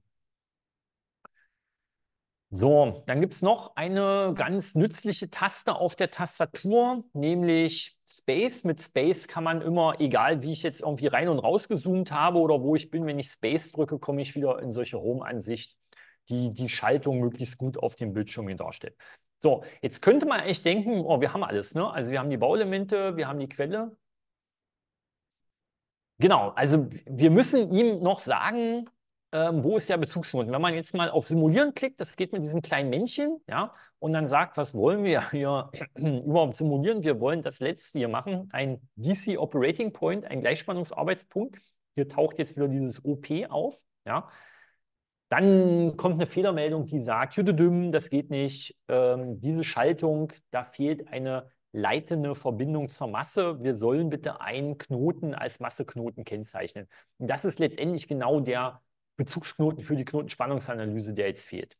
So, dann gibt es noch eine ganz nützliche Taste auf der Tastatur, nämlich Space. Mit Space kann man immer, egal wie ich jetzt irgendwie rein und rausgezoomt habe oder wo ich bin, wenn ich Space drücke, komme ich wieder in solche Home-Ansicht, die die Schaltung möglichst gut auf dem Bildschirm hier darstellt. So, jetzt könnte man eigentlich denken, oh, wir haben alles, ne? Also wir haben die Bauelemente, wir haben die Quelle. Genau, also wir müssen ihm noch sagen, ähm, wo ist der Bezugsgrund? Wenn man jetzt mal auf Simulieren klickt, das geht mit diesem kleinen Männchen, ja, und dann sagt, was wollen wir hier überhaupt simulieren? Wir wollen das Letzte hier machen, ein DC Operating Point, ein Gleichspannungsarbeitspunkt. Hier taucht jetzt wieder dieses OP auf, ja. Dann kommt eine Fehlermeldung, die sagt, das geht nicht, ähm, diese Schaltung, da fehlt eine leitende Verbindung zur Masse. Wir sollen bitte einen Knoten als Masseknoten kennzeichnen. Und das ist letztendlich genau der Bezugsknoten für die Knotenspannungsanalyse, der jetzt fehlt.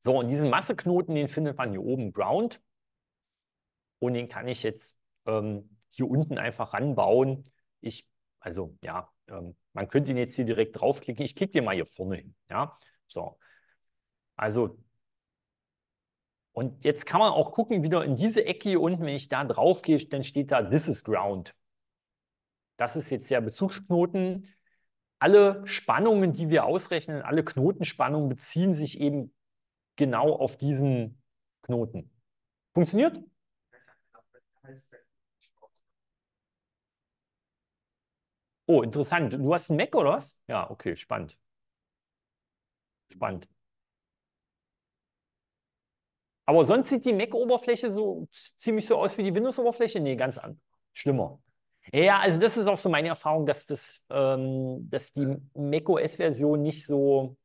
So, und diesen Masseknoten, den findet man hier oben ground. Und den kann ich jetzt ähm, hier unten einfach ranbauen. Ich, also ja, ähm, man könnte ihn jetzt hier direkt draufklicken. Ich klicke den mal hier vorne hin. Ja, so. Also, und jetzt kann man auch gucken, wieder in diese Ecke hier unten, wenn ich da drauf gehe, dann steht da, this is ground. Das ist jetzt der Bezugsknoten alle Spannungen, die wir ausrechnen, alle Knotenspannungen beziehen sich eben genau auf diesen Knoten. Funktioniert? Oh, interessant. Du hast einen Mac oder was? Ja, okay, spannend. Spannend. Aber sonst sieht die Mac-Oberfläche so ziemlich so aus wie die Windows-Oberfläche? Nee, ganz an. Schlimmer. Ja, also das ist auch so meine Erfahrung, dass, das, ähm, dass die macOS-Version nicht so.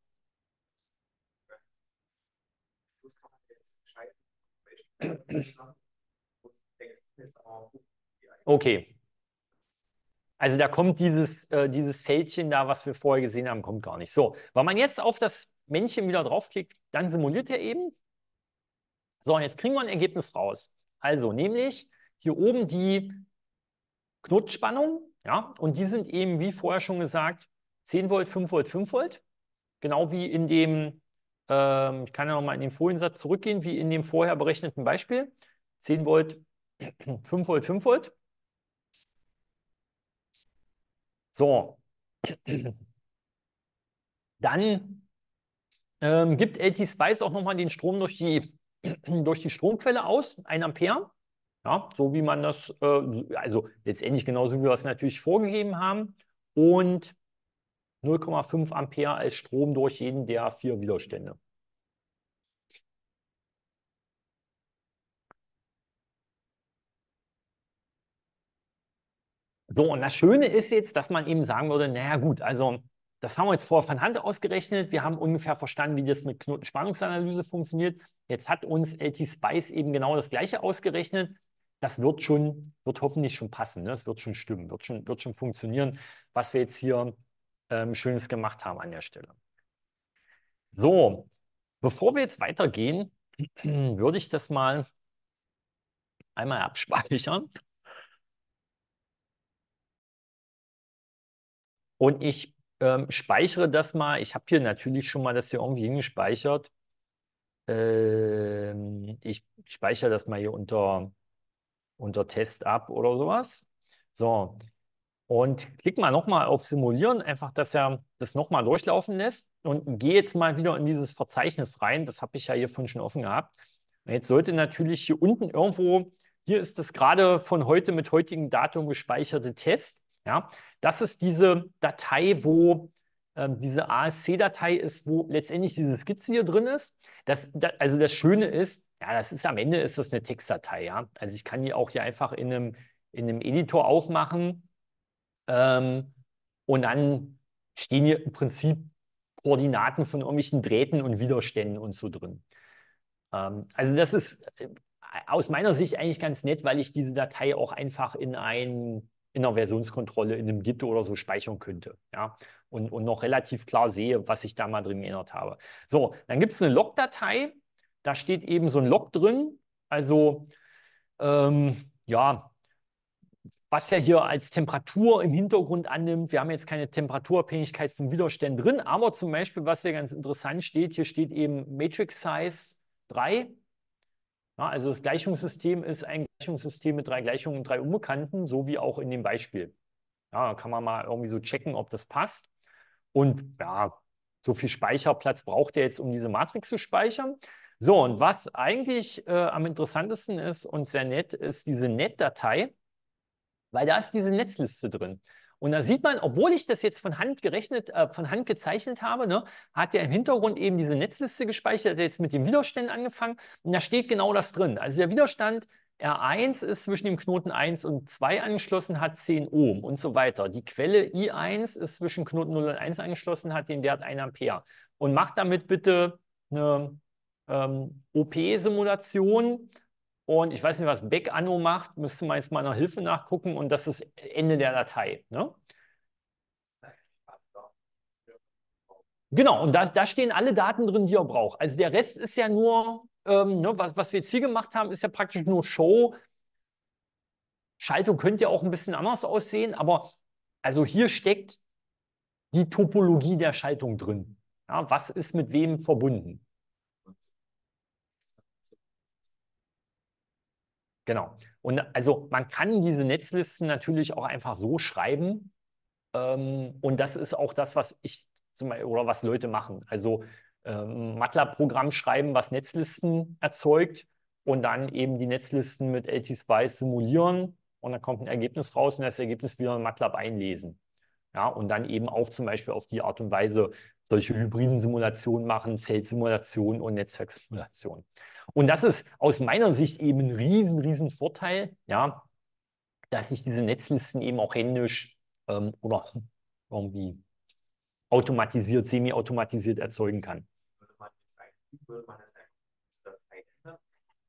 Okay. Also da kommt dieses, äh, dieses Fältchen da, was wir vorher gesehen haben, kommt gar nicht. So, wenn man jetzt auf das Männchen wieder draufklickt, dann simuliert er eben. So, und jetzt kriegen wir ein Ergebnis raus. Also nämlich hier oben die Knotenspannung. Ja? Und die sind eben, wie vorher schon gesagt, 10 Volt, 5 Volt, 5 Volt. Genau wie in dem, äh, ich kann ja nochmal in den Foliensatz zurückgehen, wie in dem vorher berechneten Beispiel. 10 Volt, 5 Volt, 5 Volt. So. Dann ähm, gibt LT Spice auch nochmal den Strom durch die, durch die Stromquelle aus, 1 Ampere. Ja, so wie man das, äh, also letztendlich genauso wie wir es natürlich vorgegeben haben. Und 0,5 Ampere als Strom durch jeden der vier Widerstände. So, und das Schöne ist jetzt, dass man eben sagen würde, naja gut, also das haben wir jetzt vorher von Hand ausgerechnet. Wir haben ungefähr verstanden, wie das mit Knotenspannungsanalyse funktioniert. Jetzt hat uns LT Spice eben genau das Gleiche ausgerechnet das wird schon, wird hoffentlich schon passen. Ne? wird schon stimmen, wird schon, wird schon funktionieren, was wir jetzt hier ähm, Schönes gemacht haben an der Stelle. So, bevor wir jetzt weitergehen, würde ich das mal einmal abspeichern. Und ich ähm, speichere das mal. Ich habe hier natürlich schon mal das hier irgendwie hingespeichert. Ähm, ich speichere das mal hier unter unter Test ab oder sowas. So, und klick mal nochmal auf Simulieren, einfach, dass er das nochmal durchlaufen lässt und gehe jetzt mal wieder in dieses Verzeichnis rein. Das habe ich ja hiervon schon offen gehabt. Und jetzt sollte natürlich hier unten irgendwo, hier ist das gerade von heute mit heutigem Datum gespeicherte Test. Ja, das ist diese Datei, wo ähm, diese ASC-Datei ist, wo letztendlich diese Skizze hier drin ist. Das, das, also das Schöne ist, ja, das ist am Ende ist das eine Textdatei, ja. Also ich kann die auch hier einfach in einem, in einem Editor aufmachen ähm, und dann stehen hier im Prinzip Koordinaten von irgendwelchen Drähten und Widerständen und so drin. Ähm, also das ist äh, aus meiner Sicht eigentlich ganz nett, weil ich diese Datei auch einfach in ein in einer Versionskontrolle, in einem Git oder so speichern könnte. Ja? Und, und noch relativ klar sehe, was ich da mal drin geändert habe. So, dann gibt es eine Log-Datei, da steht eben so ein Log drin. Also ähm, ja, was ja hier als Temperatur im Hintergrund annimmt. Wir haben jetzt keine Temperaturabhängigkeit von Widerständen drin, aber zum Beispiel, was hier ganz interessant steht, hier steht eben Matrix Size 3. Ja, also das Gleichungssystem ist ein Gleichungssystem mit drei Gleichungen und drei Unbekannten, so wie auch in dem Beispiel. Ja, da kann man mal irgendwie so checken, ob das passt. Und ja, so viel Speicherplatz braucht er jetzt, um diese Matrix zu speichern. So, und was eigentlich äh, am interessantesten ist und sehr nett, ist diese Net-Datei, weil da ist diese Netzliste drin. Und da sieht man, obwohl ich das jetzt von Hand gerechnet, äh, von Hand gezeichnet habe, ne, hat er im Hintergrund eben diese Netzliste gespeichert, hat jetzt mit den Widerständen angefangen und da steht genau das drin. Also der Widerstand R1 ist zwischen dem Knoten 1 und 2 angeschlossen, hat 10 Ohm und so weiter. Die Quelle I1 ist zwischen Knoten 0 und 1 angeschlossen, hat den Wert 1 Ampere. Und macht damit bitte eine ähm, OP-Simulation. Und ich weiß nicht, was Beck Anno macht, müsste man jetzt mal nach Hilfe nachgucken. Und das ist Ende der Datei. Ne? Genau, und da, da, stehen alle Daten drin, die er braucht. Also der Rest ist ja nur, ähm, ne, was, was wir jetzt hier gemacht haben, ist ja praktisch nur Show. Schaltung könnte ja auch ein bisschen anders aussehen, aber also hier steckt die Topologie der Schaltung drin. Ja, was ist mit wem verbunden? Genau. Und also man kann diese Netzlisten natürlich auch einfach so schreiben. Ähm, und das ist auch das, was ich zum Beispiel, oder was Leute machen. Also ähm, MATLAB-Programm schreiben, was Netzlisten erzeugt und dann eben die Netzlisten mit LT-Spice simulieren und dann kommt ein Ergebnis raus und das Ergebnis wieder in MATLAB einlesen. Ja, und dann eben auch zum Beispiel auf die Art und Weise solche hybriden Simulationen machen, Feldsimulationen und Netzwerksimulationen. Und das ist aus meiner Sicht eben ein riesen, riesen Vorteil, ja, dass ich diese Netzlisten eben auch händisch ähm, oder irgendwie automatisiert, semi-automatisiert erzeugen kann. Würde man das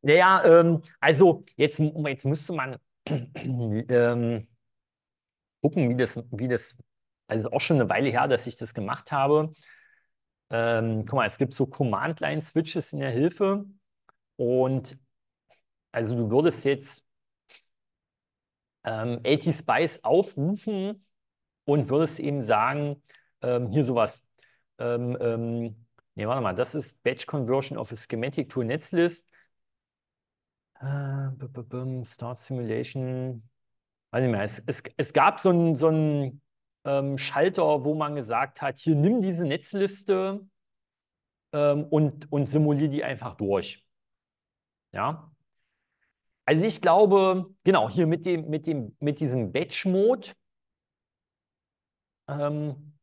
naja, ähm, also jetzt, jetzt müsste man ähm, gucken, wie das, wie das, also auch schon eine Weile her, dass ich das gemacht habe. Ähm, guck mal, es gibt so Command-Line-Switches in der Hilfe. Und also du würdest jetzt ähm, AT-Spice aufrufen und würdest eben sagen, ähm, hier sowas. Ähm, ähm, nee, warte mal, das ist Batch Conversion of a Schematic to a Netzlist. Äh, ah, Start Simulation. Weiß nicht mehr. Es, es, es gab so einen so ähm, Schalter, wo man gesagt hat, hier nimm diese Netzliste ähm, und, und simulier die einfach durch. Ja. Also ich glaube, genau, hier mit dem, mit dem, mit diesem Batch-Mode ähm,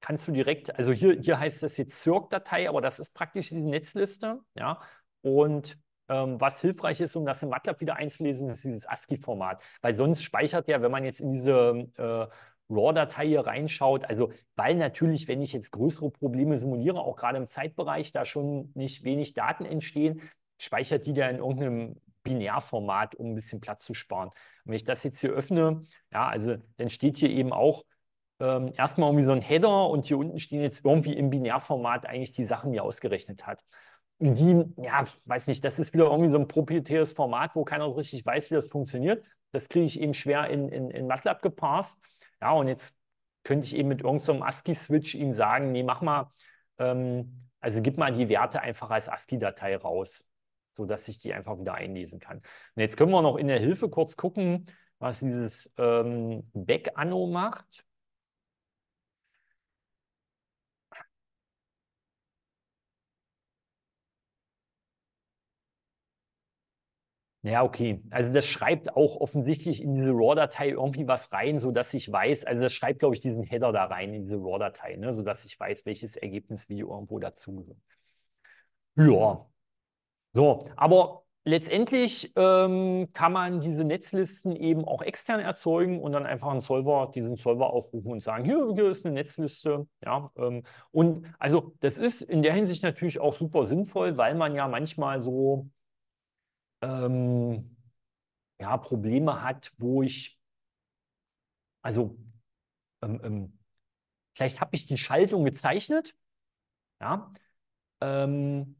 kannst du direkt, also hier, hier heißt das jetzt zirk datei aber das ist praktisch diese Netzliste, ja. Und ähm, was hilfreich ist, um das in MATLAB wieder einzulesen, ist dieses ASCII-Format. Weil sonst speichert ja, wenn man jetzt in diese äh, RAW-Datei hier reinschaut. Also, weil natürlich, wenn ich jetzt größere Probleme simuliere, auch gerade im Zeitbereich, da schon nicht wenig Daten entstehen, speichert die da in irgendeinem Binärformat, um ein bisschen Platz zu sparen. Und wenn ich das jetzt hier öffne, ja, also dann steht hier eben auch ähm, erstmal irgendwie so ein Header und hier unten stehen jetzt irgendwie im Binärformat eigentlich die Sachen, die er ausgerechnet hat. Und die, ja, weiß nicht, das ist wieder irgendwie so ein proprietäres Format, wo keiner so richtig weiß, wie das funktioniert. Das kriege ich eben schwer in, in, in MATLAB gepasst. Ja, und jetzt könnte ich eben mit irgendeinem so ASCII-Switch ihm sagen, nee, mach mal, ähm, also gib mal die Werte einfach als ASCII-Datei raus sodass ich die einfach wieder einlesen kann. Und jetzt können wir noch in der Hilfe kurz gucken, was dieses ähm, Back-Anno macht. Ja, okay. Also das schreibt auch offensichtlich in diese RAW-Datei irgendwie was rein, sodass ich weiß, also das schreibt, glaube ich, diesen Header da rein in diese RAW-Datei, ne? sodass ich weiß, welches Ergebnisvideo irgendwo dazugehört. Ja, so, aber letztendlich ähm, kann man diese Netzlisten eben auch extern erzeugen und dann einfach einen Solver, diesen Solver aufrufen und sagen, hier, hier ist eine Netzliste. Ja, ähm, und also das ist in der Hinsicht natürlich auch super sinnvoll, weil man ja manchmal so ähm, ja, Probleme hat, wo ich, also ähm, ähm, vielleicht habe ich die Schaltung gezeichnet, ja, ähm,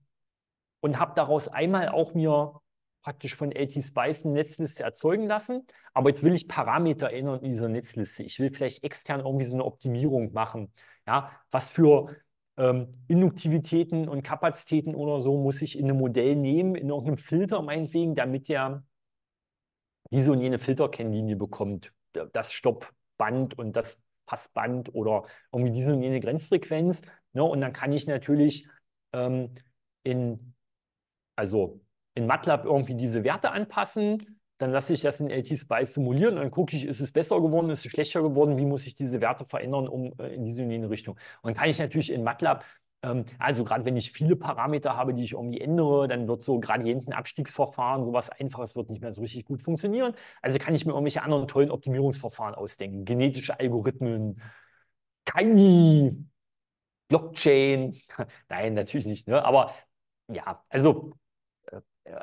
und habe daraus einmal auch mir praktisch von LT Spice eine Netzliste erzeugen lassen. Aber jetzt will ich Parameter ändern in dieser Netzliste. Ich will vielleicht extern irgendwie so eine Optimierung machen. Ja, was für ähm, Induktivitäten und Kapazitäten oder so muss ich in einem Modell nehmen, in irgendeinem Filter meinetwegen, damit der diese und jene Filterkennlinie bekommt. Das Stoppband und das Passband oder irgendwie diese und jene Grenzfrequenz. Ne? Und dann kann ich natürlich ähm, in also in MATLAB irgendwie diese Werte anpassen, dann lasse ich das in lt spy simulieren und dann gucke ich, ist es besser geworden, ist es schlechter geworden, wie muss ich diese Werte verändern, um äh, in diese und jene Richtung. Und dann kann ich natürlich in MATLAB ähm, also gerade wenn ich viele Parameter habe, die ich irgendwie ändere, dann wird so Gradientenabstiegsverfahren, sowas Einfaches wird nicht mehr so richtig gut funktionieren. Also kann ich mir irgendwelche anderen tollen Optimierungsverfahren ausdenken. Genetische Algorithmen, KI, Blockchain. Nein, natürlich nicht. Ne? Aber ja, also äh,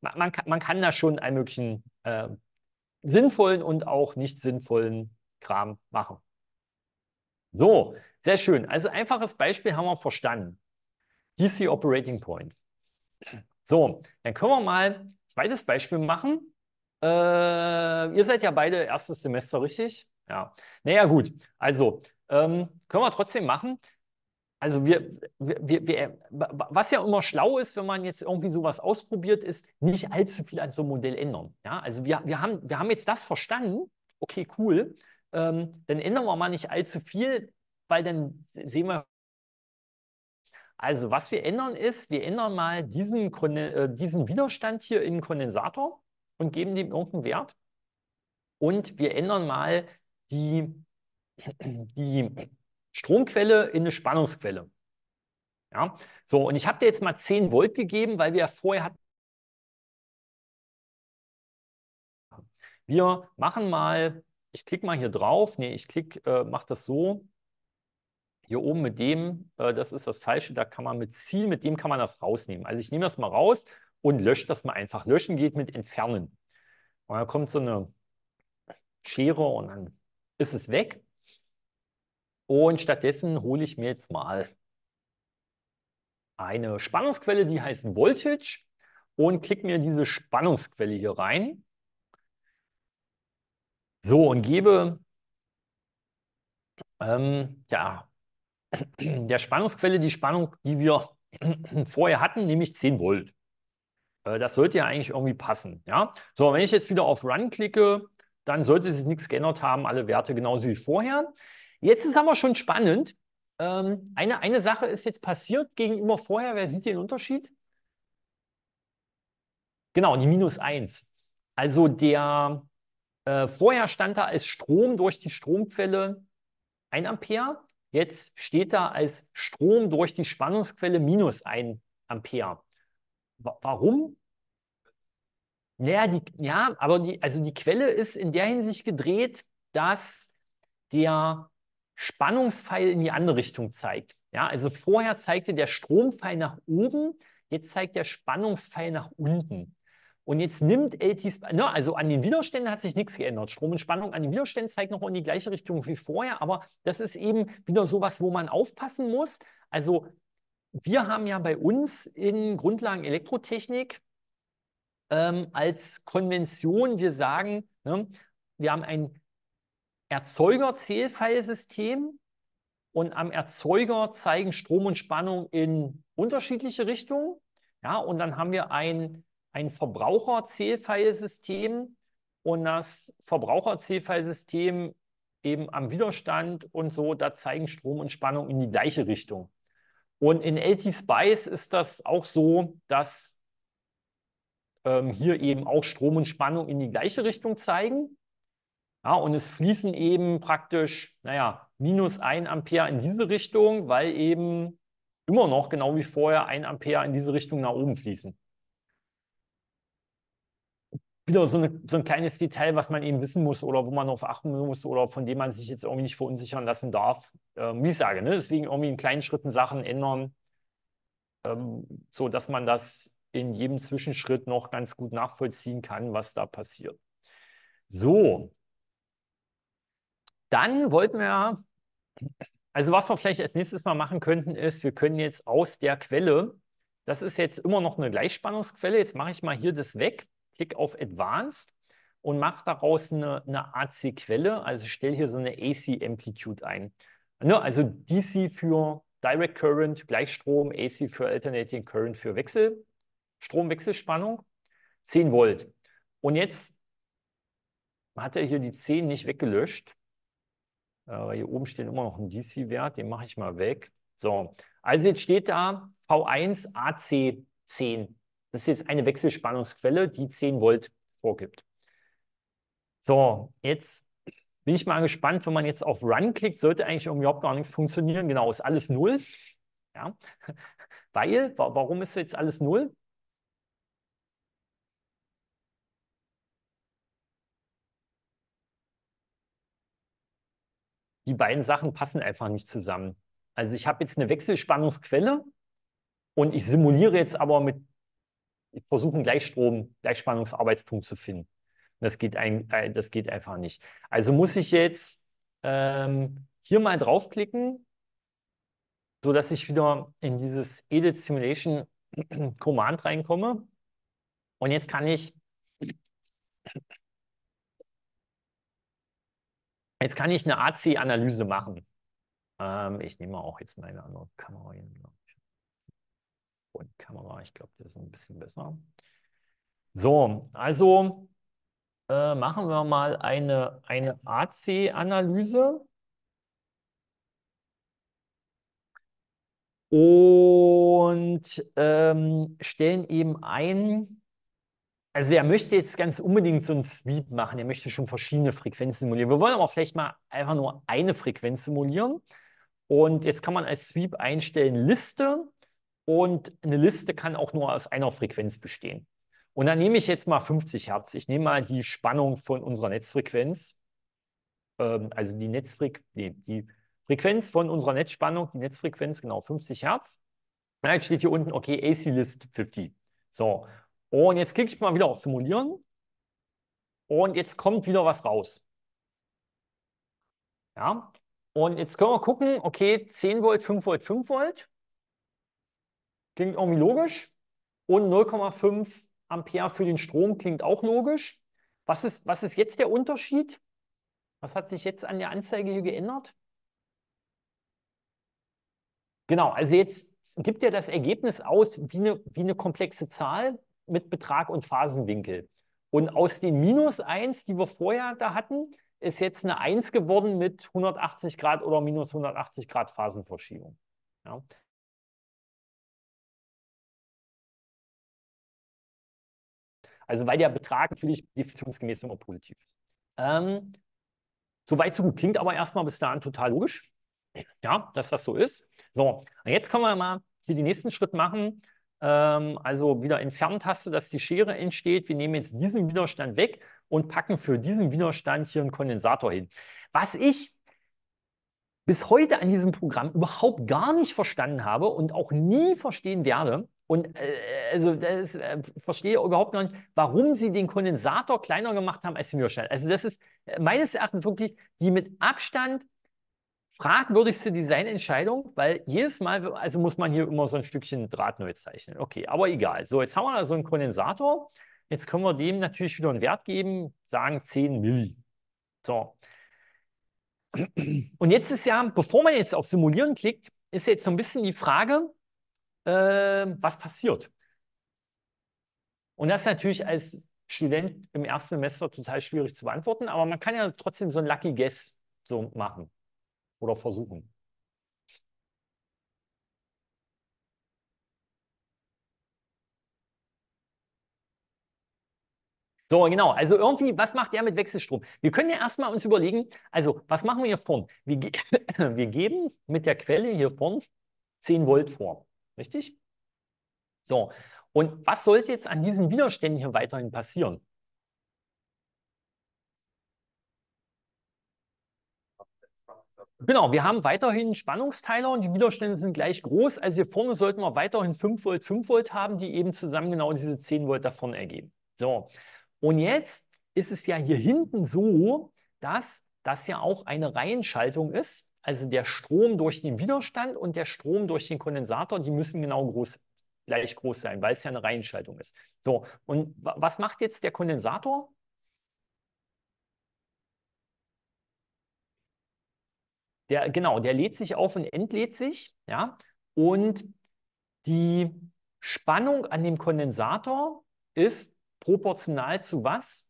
man, man, kann, da schon einen möglichen äh, sinnvollen und auch nicht sinnvollen Kram machen. So, sehr schön. Also einfaches Beispiel haben wir verstanden. DC Operating Point. So, dann können wir mal zweites Beispiel machen. Äh, ihr seid ja beide erstes Semester, richtig? Ja. Naja, gut. Also, ähm, können wir trotzdem machen also wir, wir, wir, was ja immer schlau ist, wenn man jetzt irgendwie sowas ausprobiert, ist nicht allzu viel an so einem Modell ändern. Ja, also wir, wir, haben, wir haben jetzt das verstanden, okay, cool, ähm, dann ändern wir mal nicht allzu viel, weil dann sehen wir. Also was wir ändern ist, wir ändern mal diesen, äh, diesen Widerstand hier in den Kondensator und geben dem irgendeinen Wert. Und wir ändern mal die, die Stromquelle in eine Spannungsquelle. Ja, so, und ich habe dir jetzt mal 10 Volt gegeben, weil wir ja vorher hatten. Wir machen mal, ich klicke mal hier drauf, nee, ich klicke, äh, mache das so. Hier oben mit dem, äh, das ist das Falsche, da kann man mit Ziel, mit dem kann man das rausnehmen. Also ich nehme das mal raus und lösche das mal einfach. Löschen geht mit Entfernen. Und dann kommt so eine Schere und dann ist es weg. Und stattdessen hole ich mir jetzt mal eine Spannungsquelle, die heißt Voltage und klicke mir diese Spannungsquelle hier rein. So, und gebe ähm, ja, der Spannungsquelle die Spannung, die wir vorher hatten, nämlich 10 Volt. Äh, das sollte ja eigentlich irgendwie passen. Ja? So, wenn ich jetzt wieder auf Run klicke, dann sollte sich nichts geändert haben, alle Werte genauso wie vorher. Jetzt ist aber schon spannend. Ähm, eine, eine Sache ist jetzt passiert gegenüber vorher. Wer sieht den Unterschied? Genau, die minus 1. Also der äh, vorher stand da als Strom durch die Stromquelle 1 Ampere. Jetzt steht da als Strom durch die Spannungsquelle minus 1 Ampere. W warum? Naja, die, ja, aber die, also die Quelle ist in der Hinsicht gedreht, dass der Spannungspfeil in die andere Richtung zeigt. Ja, also vorher zeigte der Strompfeil nach oben, jetzt zeigt der Spannungspfeil nach unten. Und jetzt nimmt LT, ne, also an den Widerständen hat sich nichts geändert. Strom und Spannung an den Widerständen zeigt noch in die gleiche Richtung wie vorher, aber das ist eben wieder sowas, wo man aufpassen muss. Also wir haben ja bei uns in Grundlagen Elektrotechnik ähm, als Konvention, wir sagen, ne, wir haben ein Erzeuger-Zählfeilsystem und am Erzeuger zeigen Strom und Spannung in unterschiedliche Richtungen. Ja, und dann haben wir ein, ein Verbraucher-Zählfeilsystem und das Verbraucher-Zählfeilsystem eben am Widerstand und so, da zeigen Strom und Spannung in die gleiche Richtung. Und in LT Spice ist das auch so, dass ähm, hier eben auch Strom und Spannung in die gleiche Richtung zeigen. Ja, und es fließen eben praktisch, naja, minus 1 Ampere in diese Richtung, weil eben immer noch, genau wie vorher, 1 Ampere in diese Richtung nach oben fließen. Wieder so, eine, so ein kleines Detail, was man eben wissen muss oder wo man darauf achten muss oder von dem man sich jetzt irgendwie nicht verunsichern lassen darf. Ähm, wie ich sage, ne? deswegen irgendwie in kleinen Schritten Sachen ändern, ähm, so dass man das in jedem Zwischenschritt noch ganz gut nachvollziehen kann, was da passiert. So, dann wollten wir, also was wir vielleicht als nächstes mal machen könnten, ist, wir können jetzt aus der Quelle, das ist jetzt immer noch eine Gleichspannungsquelle, jetzt mache ich mal hier das weg, klicke auf Advanced und mache daraus eine, eine AC-Quelle, also stelle hier so eine AC-Amplitude ein. Ne, also DC für Direct Current, Gleichstrom, AC für Alternating Current für Wechsel, Stromwechselspannung, 10 Volt. Und jetzt hat er hier die 10 nicht weggelöscht. Äh, hier oben steht immer noch ein DC-Wert, den mache ich mal weg. So, also jetzt steht da V1 AC10. Das ist jetzt eine Wechselspannungsquelle, die 10 Volt vorgibt. So, jetzt bin ich mal gespannt, wenn man jetzt auf Run klickt, sollte eigentlich überhaupt gar nichts funktionieren. Genau, ist alles null. Ja. Weil, warum ist jetzt alles null? die beiden Sachen passen einfach nicht zusammen. Also ich habe jetzt eine Wechselspannungsquelle und ich simuliere jetzt aber mit, ich versuche einen Gleichstrom, Gleichspannungsarbeitspunkt zu finden. Das geht, ein, äh, das geht einfach nicht. Also muss ich jetzt ähm, hier mal draufklicken, sodass ich wieder in dieses Edit Simulation Command reinkomme. Und jetzt kann ich Jetzt kann ich eine AC-Analyse machen. Ähm, ich nehme auch jetzt meine andere Kamera hin. Und Kamera, ich glaube, das ist ein bisschen besser. So, also äh, machen wir mal eine, eine AC-Analyse. Und ähm, stellen eben ein, also er möchte jetzt ganz unbedingt so einen Sweep machen. Er möchte schon verschiedene Frequenzen simulieren. Wir wollen aber vielleicht mal einfach nur eine Frequenz simulieren. Und jetzt kann man als Sweep einstellen Liste. Und eine Liste kann auch nur aus einer Frequenz bestehen. Und dann nehme ich jetzt mal 50 Hertz. Ich nehme mal die Spannung von unserer Netzfrequenz. Ähm, also die Netzfrequenz, nee, die Frequenz von unserer Netzspannung, die Netzfrequenz, genau, 50 Hertz. Na, jetzt steht hier unten, okay, AC-List 50. So, und jetzt klicke ich mal wieder auf Simulieren. Und jetzt kommt wieder was raus. Ja. Und jetzt können wir gucken, okay, 10 Volt, 5 Volt, 5 Volt. Klingt irgendwie logisch. Und 0,5 Ampere für den Strom klingt auch logisch. Was ist, was ist jetzt der Unterschied? Was hat sich jetzt an der Anzeige hier geändert? Genau, also jetzt gibt er das Ergebnis aus wie eine, wie eine komplexe Zahl mit Betrag und Phasenwinkel. Und aus den minus 1, die wir vorher da hatten, ist jetzt eine 1 geworden mit 180 Grad oder minus 180 Grad Phasenverschiebung. Ja. Also weil der Betrag natürlich definitionsgemäß immer positiv ist. Ähm, Soweit so gut. Klingt aber erstmal bis dahin total logisch, ja, dass das so ist. So, jetzt können wir mal hier den nächsten Schritt machen. Ähm, also wieder Entferntaste, dass die Schere entsteht. Wir nehmen jetzt diesen Widerstand weg und packen für diesen Widerstand hier einen Kondensator hin. Was ich bis heute an diesem Programm überhaupt gar nicht verstanden habe und auch nie verstehen werde. Und äh, also das, äh, verstehe überhaupt noch nicht, warum sie den Kondensator kleiner gemacht haben als den Widerstand. Also das ist meines Erachtens wirklich die mit Abstand fragwürdigste Designentscheidung, weil jedes Mal, also muss man hier immer so ein Stückchen Draht neu zeichnen. Okay, aber egal. So, jetzt haben wir also einen Kondensator. Jetzt können wir dem natürlich wieder einen Wert geben, sagen 10 Milli. So. Und jetzt ist ja, bevor man jetzt auf Simulieren klickt, ist jetzt so ein bisschen die Frage, äh, was passiert? Und das ist natürlich als Student im ersten Semester total schwierig zu beantworten, aber man kann ja trotzdem so ein Lucky Guess so machen oder versuchen. So, genau. Also irgendwie, was macht der mit Wechselstrom? Wir können ja erstmal uns überlegen, also was machen wir hier vorne? Wir, ge wir geben mit der Quelle hier vorne 10 Volt vor. Richtig? So, und was sollte jetzt an diesen Widerständen hier weiterhin passieren? Genau, wir haben weiterhin Spannungsteiler und die Widerstände sind gleich groß. Also hier vorne sollten wir weiterhin 5 Volt, 5 Volt haben, die eben zusammen genau diese 10 Volt davon ergeben. So, und jetzt ist es ja hier hinten so, dass das ja auch eine Reihenschaltung ist. Also der Strom durch den Widerstand und der Strom durch den Kondensator, die müssen genau groß, gleich groß sein, weil es ja eine Reihenschaltung ist. So, und was macht jetzt der Kondensator? Der, genau, der lädt sich auf und entlädt sich, ja, und die Spannung an dem Kondensator ist proportional zu was?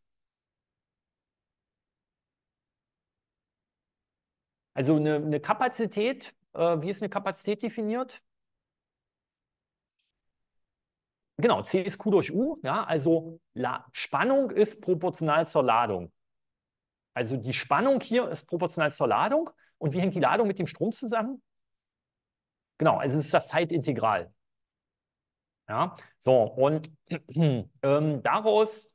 Also eine, eine Kapazität, äh, wie ist eine Kapazität definiert? Genau, C ist Q durch U, ja, also La Spannung ist proportional zur Ladung. Also die Spannung hier ist proportional zur Ladung und wie hängt die Ladung mit dem Strom zusammen? Genau, also es ist das Zeitintegral. Ja, so, und ähm, daraus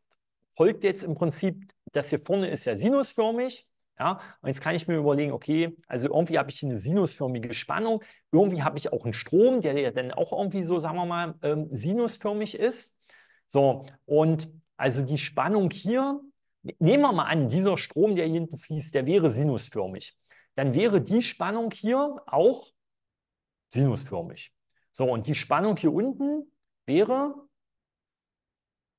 folgt jetzt im Prinzip, das hier vorne ist ja sinusförmig. Ja, und jetzt kann ich mir überlegen, okay, also irgendwie habe ich eine sinusförmige Spannung, irgendwie habe ich auch einen Strom, der ja dann auch irgendwie so, sagen wir mal, ähm, sinusförmig ist. So, und also die Spannung hier, nehmen wir mal an, dieser Strom, der hier hinten fließt, der wäre sinusförmig dann wäre die Spannung hier auch sinusförmig. So, und die Spannung hier unten wäre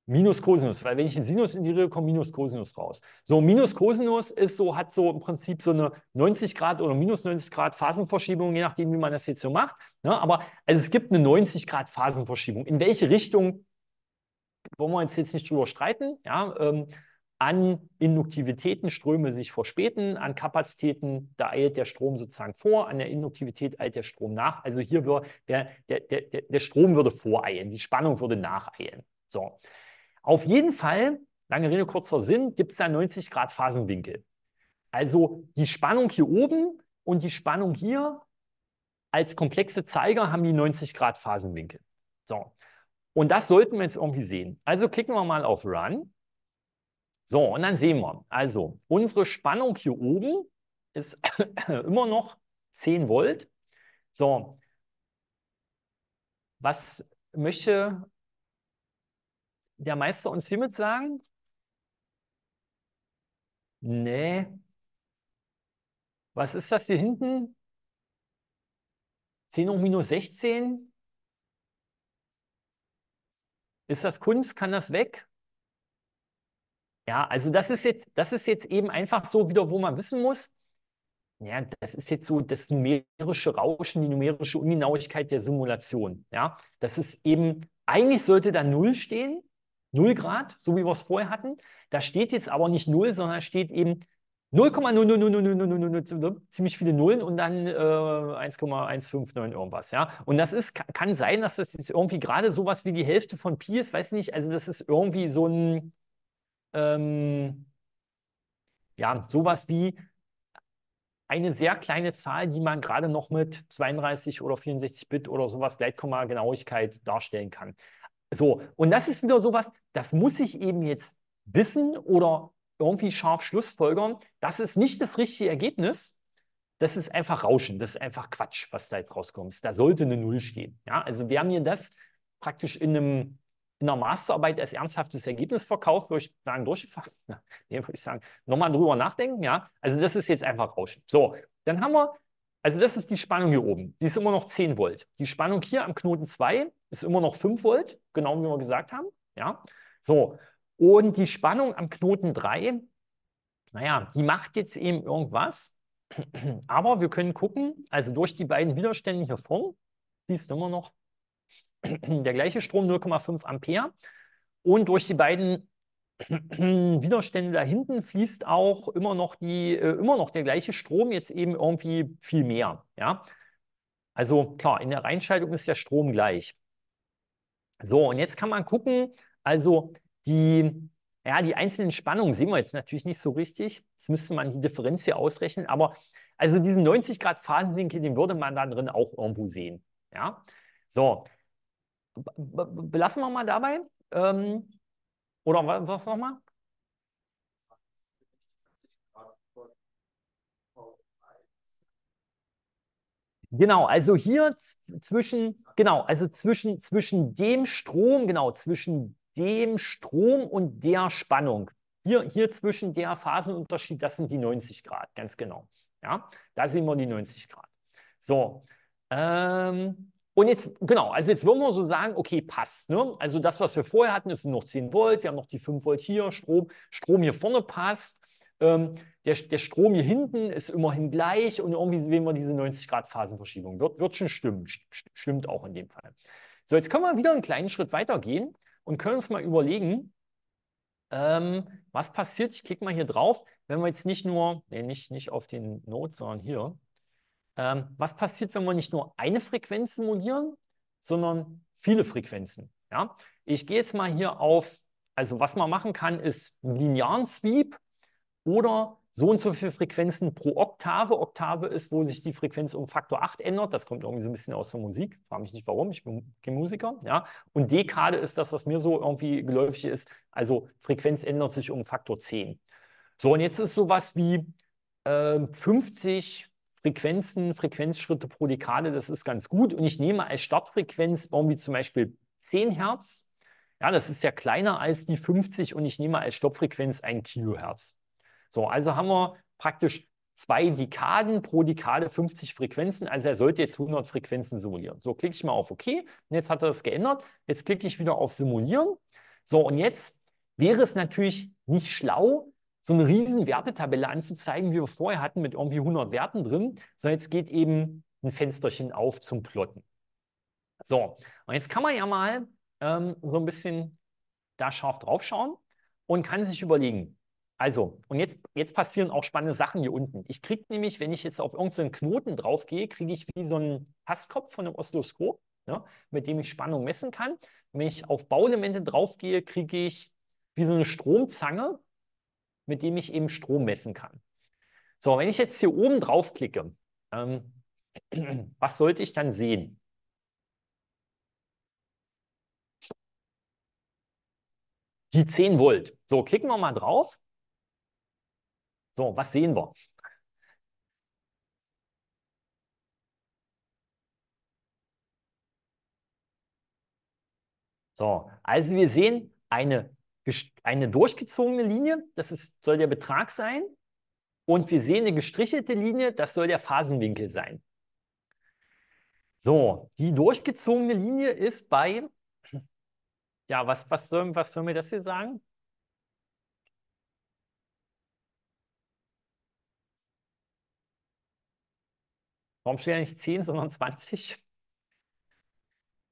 minus Cosinus, weil wenn ich einen Sinus integriere, kommt minus Cosinus raus. So, minus Cosinus ist so, hat so im Prinzip so eine 90 Grad oder minus 90 Grad Phasenverschiebung, je nachdem, wie man das jetzt so macht. Ne? Aber also es gibt eine 90 Grad Phasenverschiebung. In welche Richtung wollen wir uns jetzt nicht drüber streiten? Ja, ähm, an Induktivitätenströme sich verspäten, an Kapazitäten, da eilt der Strom sozusagen vor, an der Induktivität eilt der Strom nach. Also hier würde der, der, der, der Strom würde voreilen, die Spannung würde nacheilen. So. Auf jeden Fall, lange Rede, kurzer Sinn, gibt es da 90 Grad Phasenwinkel. Also die Spannung hier oben und die Spannung hier als komplexe Zeiger haben die 90 Grad Phasenwinkel. So. Und das sollten wir jetzt irgendwie sehen. Also klicken wir mal auf Run. So, und dann sehen wir, also unsere Spannung hier oben ist immer noch 10 Volt. So, was möchte der Meister uns hiermit sagen? Nee. Was ist das hier hinten? 10 hoch minus 16? Ist das Kunst? Kann das weg? Ja, also das ist jetzt, das ist jetzt eben einfach so wieder, wo man wissen muss, ja, das ist jetzt so das numerische Rauschen, die numerische Ungenauigkeit der Simulation. Ja, das ist eben, eigentlich sollte da 0 stehen, 0 Grad, so wie wir es vorher hatten. Da steht jetzt aber nicht 0, sondern steht eben 0,000000 ziemlich viele Nullen und dann äh, 1,159 irgendwas, ja. Und das ist, kann sein, dass das jetzt irgendwie gerade sowas wie die Hälfte von Pi ist, weiß nicht, also das ist irgendwie so ein, ähm, ja, sowas wie eine sehr kleine Zahl, die man gerade noch mit 32 oder 64 Bit oder sowas Gleitkomma-Genauigkeit darstellen kann. So, und das ist wieder sowas, das muss ich eben jetzt wissen oder irgendwie scharf schlussfolgern. Das ist nicht das richtige Ergebnis. Das ist einfach Rauschen, das ist einfach Quatsch, was da jetzt rauskommt. Da sollte eine Null stehen. Ja, also wir haben hier das praktisch in einem in der Masterarbeit als ernsthaftes Ergebnis verkauft, würde ich sagen, durchgefahren. nee, würde ich sagen, nochmal drüber nachdenken, ja. Also das ist jetzt einfach raus. So, dann haben wir, also das ist die Spannung hier oben. Die ist immer noch 10 Volt. Die Spannung hier am Knoten 2 ist immer noch 5 Volt, genau wie wir gesagt haben, ja. So, und die Spannung am Knoten 3, naja, die macht jetzt eben irgendwas. Aber wir können gucken, also durch die beiden Widerstände hier vorne, die ist immer noch der gleiche Strom 0,5 Ampere. Und durch die beiden Widerstände da hinten fließt auch immer noch, die, äh, immer noch der gleiche Strom, jetzt eben irgendwie viel mehr. Ja? Also klar, in der Reinschaltung ist der Strom gleich. So, und jetzt kann man gucken, also die, ja, die einzelnen Spannungen sehen wir jetzt natürlich nicht so richtig. Jetzt müsste man die Differenz hier ausrechnen, aber also diesen 90 Grad Phasenwinkel, den würde man da drin auch irgendwo sehen. Ja? So, belassen wir mal dabei. Ähm, oder was nochmal? Genau, also hier zwischen, genau, also zwischen, zwischen dem Strom, genau, zwischen dem Strom und der Spannung. Hier, hier zwischen der Phasenunterschied, das sind die 90 Grad, ganz genau. Ja, da sehen wir die 90 Grad. So, ähm, und jetzt, genau, also jetzt würden wir so sagen, okay, passt. Ne? Also das, was wir vorher hatten, ist noch 10 Volt, wir haben noch die 5 Volt hier, Strom, Strom hier vorne passt. Ähm, der, der Strom hier hinten ist immerhin gleich und irgendwie sehen wir diese 90 Grad Phasenverschiebung. Wird, wird schon stimmen, stimmt auch in dem Fall. So, jetzt können wir wieder einen kleinen Schritt weitergehen und können uns mal überlegen, ähm, was passiert, ich klicke mal hier drauf, wenn wir jetzt nicht nur, nee, nicht, nicht auf den Node, sondern hier, ähm, was passiert, wenn wir nicht nur eine Frequenz simulieren, sondern viele Frequenzen? Ja? Ich gehe jetzt mal hier auf, also was man machen kann, ist einen linearen Sweep oder so und so viele Frequenzen pro Oktave. Oktave ist, wo sich die Frequenz um Faktor 8 ändert. Das kommt irgendwie so ein bisschen aus der Musik. Frage mich nicht warum, ich bin kein Musiker. Ja? Und Dekade ist das, was mir so irgendwie geläufig ist. Also Frequenz ändert sich um Faktor 10. So, und jetzt ist sowas wie äh, 50 Frequenzen, Frequenzschritte pro Dekade, das ist ganz gut. Und ich nehme als Startfrequenz irgendwie zum Beispiel 10 Hertz. Ja, das ist ja kleiner als die 50 und ich nehme als Stoppfrequenz 1 Kilohertz. So, also haben wir praktisch zwei Dekaden, pro Dekade 50 Frequenzen. Also er sollte jetzt 100 Frequenzen simulieren. So, klicke ich mal auf OK. Und jetzt hat er das geändert. Jetzt klicke ich wieder auf Simulieren. So, und jetzt wäre es natürlich nicht schlau, so eine riesen Wertetabelle anzuzeigen, wie wir vorher hatten, mit irgendwie 100 Werten drin, sondern jetzt geht eben ein Fensterchen auf zum Plotten. So, und jetzt kann man ja mal ähm, so ein bisschen da scharf draufschauen und kann sich überlegen, also, und jetzt, jetzt passieren auch spannende Sachen hier unten. Ich kriege nämlich, wenn ich jetzt auf irgendeinen Knoten draufgehe, kriege ich wie so einen Passkopf von einem Oszilloskop, ne, mit dem ich Spannung messen kann. wenn ich auf Bauelemente draufgehe, kriege ich wie so eine Stromzange, mit dem ich eben Strom messen kann. So, wenn ich jetzt hier oben drauf klicke, ähm, was sollte ich dann sehen? Die 10 Volt. So, klicken wir mal drauf. So, was sehen wir? So, also wir sehen eine eine durchgezogene Linie, das ist, soll der Betrag sein. Und wir sehen eine gestrichelte Linie, das soll der Phasenwinkel sein. So, die durchgezogene Linie ist bei, ja, was, was, soll, was soll mir das hier sagen? Warum steht ja nicht 10, sondern 20?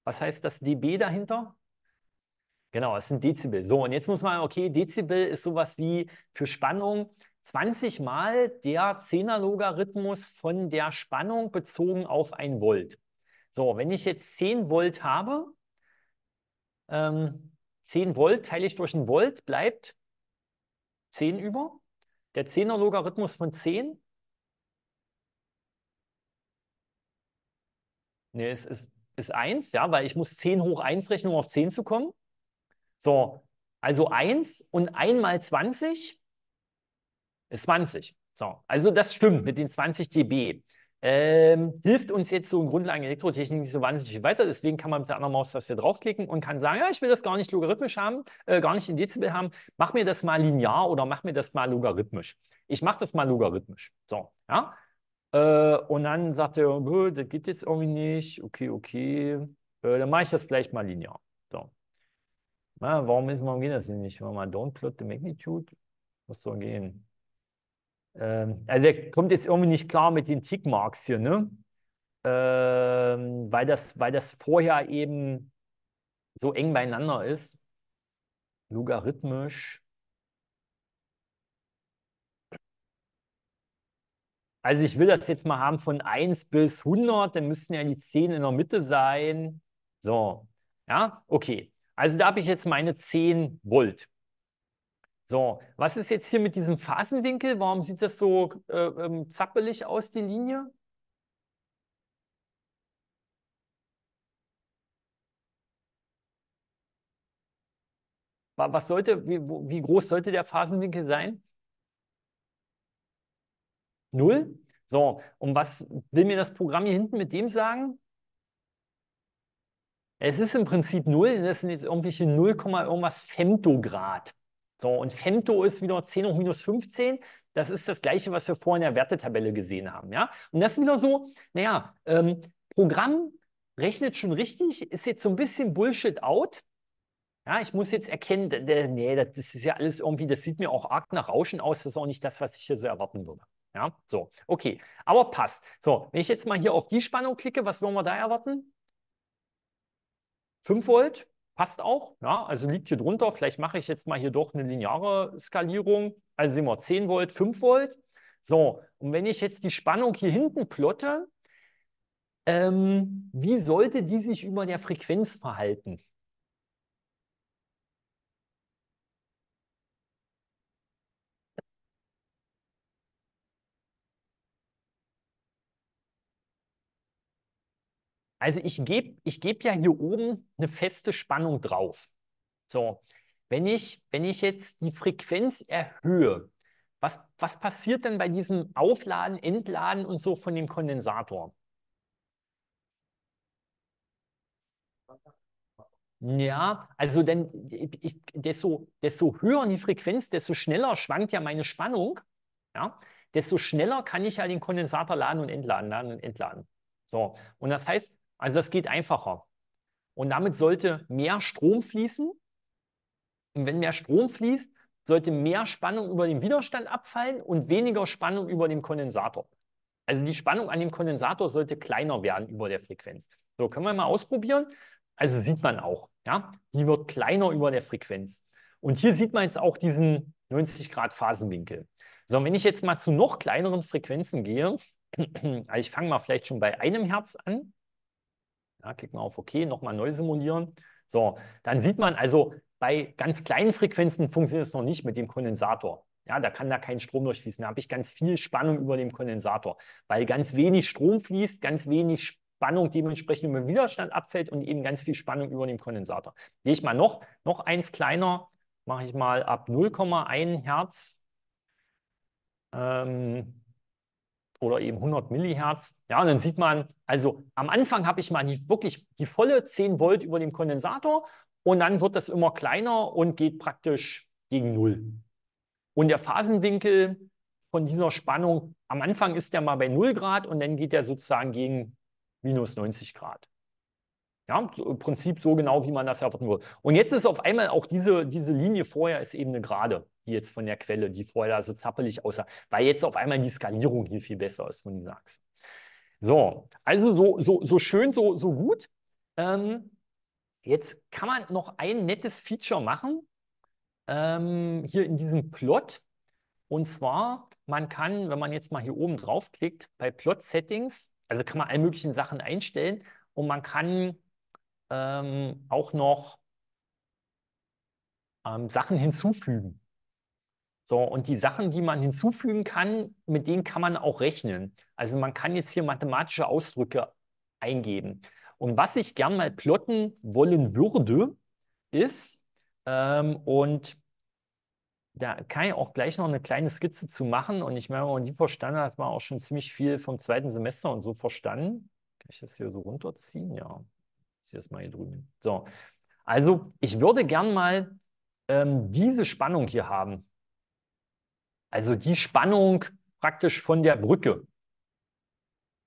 Was heißt das dB dahinter? Genau, es sind Dezibel. So, und jetzt muss man, okay, Dezibel ist sowas wie für Spannung 20 mal der Zehnerlogarithmus von der Spannung bezogen auf ein Volt. So, wenn ich jetzt 10 Volt habe, ähm, 10 Volt teile ich durch ein Volt, bleibt 10 über. Der Zehnerlogarithmus von 10. Ne, es ist, ist 1, ja, weil ich muss 10 hoch 1 rechnen, um auf 10 zu kommen. So, also 1 und 1 mal 20 ist 20. So, also das stimmt mit den 20 dB. Ähm, hilft uns jetzt so in Grundlagen Elektrotechnik nicht so wahnsinnig viel weiter. Deswegen kann man mit der anderen Maustaste draufklicken und kann sagen, ja, ich will das gar nicht logarithmisch haben, äh, gar nicht in Dezibel haben. Mach mir das mal linear oder mach mir das mal logarithmisch. Ich mache das mal logarithmisch. So, ja. Äh, und dann sagt er, oh, das geht jetzt irgendwie nicht. Okay, okay. Äh, dann mache ich das vielleicht mal linear. Ah, warum ist, warum geht das denn nicht? Wenn man don't plot the magnitude, muss so gehen. Ähm, also er kommt jetzt irgendwie nicht klar mit den Tickmarks hier, ne? Ähm, weil, das, weil das vorher eben so eng beieinander ist. Logarithmisch. Also ich will das jetzt mal haben von 1 bis 100, dann müssten ja die 10 in der Mitte sein. So, ja, okay. Also da habe ich jetzt meine 10 Volt. So, was ist jetzt hier mit diesem Phasenwinkel? Warum sieht das so äh, ähm, zappelig aus, die Linie? Was sollte, wie, wie groß sollte der Phasenwinkel sein? Null? So, und was will mir das Programm hier hinten mit dem sagen? Es ist im Prinzip 0, das sind jetzt irgendwelche 0, irgendwas Femtograd. So, und Femto ist wieder 10 hoch minus 15. Das ist das gleiche, was wir vorhin in der Wertetabelle gesehen haben. Ja? Und das ist wieder so, naja, ähm, Programm rechnet schon richtig, ist jetzt so ein bisschen Bullshit out. Ja, ich muss jetzt erkennen, nee, das ist ja alles irgendwie, das sieht mir auch arg nach Rauschen aus, das ist auch nicht das, was ich hier so erwarten würde. Ja, so, okay, aber passt. So, wenn ich jetzt mal hier auf die Spannung klicke, was wollen wir da erwarten? 5 Volt passt auch. Ja, also liegt hier drunter. Vielleicht mache ich jetzt mal hier doch eine lineare Skalierung. Also sehen wir 10 Volt, 5 Volt. So, und wenn ich jetzt die Spannung hier hinten plotte, ähm, wie sollte die sich über der Frequenz verhalten? Also ich gebe ich geb ja hier oben eine feste Spannung drauf. So, wenn ich, wenn ich jetzt die Frequenz erhöhe, was, was passiert denn bei diesem Aufladen, Entladen und so von dem Kondensator? Ja, also denn ich, desto, desto höher die Frequenz, desto schneller schwankt ja meine Spannung, ja, desto schneller kann ich ja den Kondensator laden und entladen, laden und entladen. So, und das heißt, also das geht einfacher. Und damit sollte mehr Strom fließen. Und wenn mehr Strom fließt, sollte mehr Spannung über den Widerstand abfallen und weniger Spannung über dem Kondensator. Also die Spannung an dem Kondensator sollte kleiner werden über der Frequenz. So, können wir mal ausprobieren. Also sieht man auch, ja, die wird kleiner über der Frequenz. Und hier sieht man jetzt auch diesen 90 Grad Phasenwinkel. So, wenn ich jetzt mal zu noch kleineren Frequenzen gehe, also ich fange mal vielleicht schon bei einem Hertz an, ja, klicken auf OK, nochmal neu simulieren. So, dann sieht man also, bei ganz kleinen Frequenzen funktioniert es noch nicht mit dem Kondensator. Ja, da kann da kein Strom durchfließen. Da habe ich ganz viel Spannung über dem Kondensator, weil ganz wenig Strom fließt, ganz wenig Spannung dementsprechend über den Widerstand abfällt und eben ganz viel Spannung über dem Kondensator. Gehe ich mal noch, noch eins kleiner, mache ich mal ab 0,1 Hertz. Ähm, oder eben 100 Millihertz. Ja, und dann sieht man, also am Anfang habe ich mal die, wirklich die volle 10 Volt über dem Kondensator und dann wird das immer kleiner und geht praktisch gegen Null. Und der Phasenwinkel von dieser Spannung, am Anfang ist der mal bei 0 Grad und dann geht der sozusagen gegen minus 90 Grad. Ja, im Prinzip so genau, wie man das erwarten würde. Und jetzt ist auf einmal auch diese, diese Linie vorher ist eben eine gerade, die jetzt von der Quelle, die vorher da so zappelig aussah, weil jetzt auf einmal die Skalierung hier viel besser ist von dieser Achse. So, also so, so, so schön, so, so gut. Ähm, jetzt kann man noch ein nettes Feature machen, ähm, hier in diesem Plot. Und zwar, man kann, wenn man jetzt mal hier oben draufklickt, bei Plot Settings, also kann man alle möglichen Sachen einstellen und man kann ähm, auch noch ähm, Sachen hinzufügen. So, und die Sachen, die man hinzufügen kann, mit denen kann man auch rechnen. Also man kann jetzt hier mathematische Ausdrücke eingeben. Und was ich gern mal plotten wollen würde, ist, ähm, und da kann ich auch gleich noch eine kleine Skizze zu machen. Und ich meine, wenn man die verstanden hat, hat man auch schon ziemlich viel vom zweiten Semester und so verstanden. Kann ich das hier so runterziehen? Ja. Ich ziehe mal hier drüben. So, also ich würde gern mal ähm, diese Spannung hier haben. Also die Spannung praktisch von der Brücke.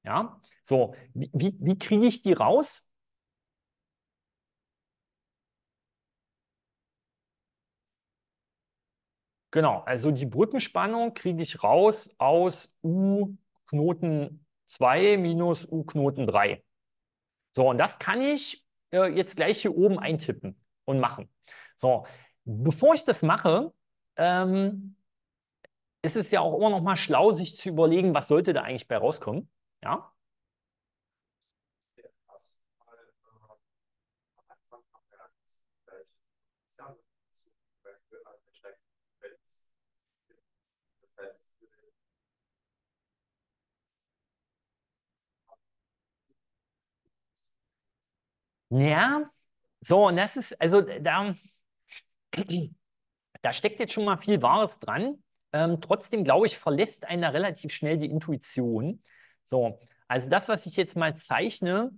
Ja, so, wie, wie, wie kriege ich die raus? Genau, also die Brückenspannung kriege ich raus aus U Knoten 2 minus U Knoten 3. So, und das kann ich äh, jetzt gleich hier oben eintippen und machen. So, bevor ich das mache, ähm, ist es ja auch immer noch mal schlau, sich zu überlegen, was sollte da eigentlich bei rauskommen. Ja? Ja, so, und das ist, also da, da steckt jetzt schon mal viel Wahres dran. Ähm, trotzdem, glaube ich, verlässt einer relativ schnell die Intuition. So, also das, was ich jetzt mal zeichne,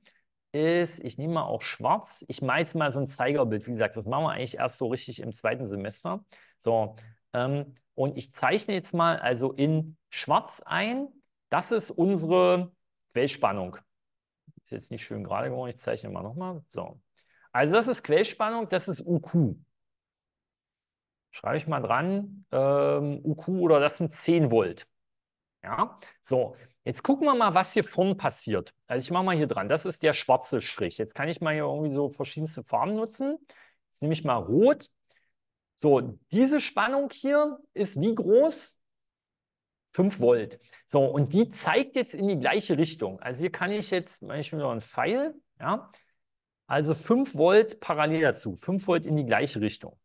ist, ich nehme mal auch schwarz, ich male jetzt mal so ein Zeigerbild, wie gesagt, das machen wir eigentlich erst so richtig im zweiten Semester. So, ähm, und ich zeichne jetzt mal also in schwarz ein, das ist unsere Quellspannung. Ist jetzt nicht schön gerade geworden, ich zeichne mal nochmal. So. Also das ist Quellspannung, das ist UQ. Schreibe ich mal dran, ähm, UQ oder das sind 10 Volt. Ja, so. Jetzt gucken wir mal, was hier vorn passiert. Also ich mache mal hier dran, das ist der schwarze Strich. Jetzt kann ich mal hier irgendwie so verschiedenste Farben nutzen. Jetzt nehme ich mal rot. So, diese Spannung hier ist wie groß? 5 Volt. So, und die zeigt jetzt in die gleiche Richtung. Also hier kann ich jetzt, manchmal noch einen Pfeil, ja, also 5 Volt parallel dazu, 5 Volt in die gleiche Richtung.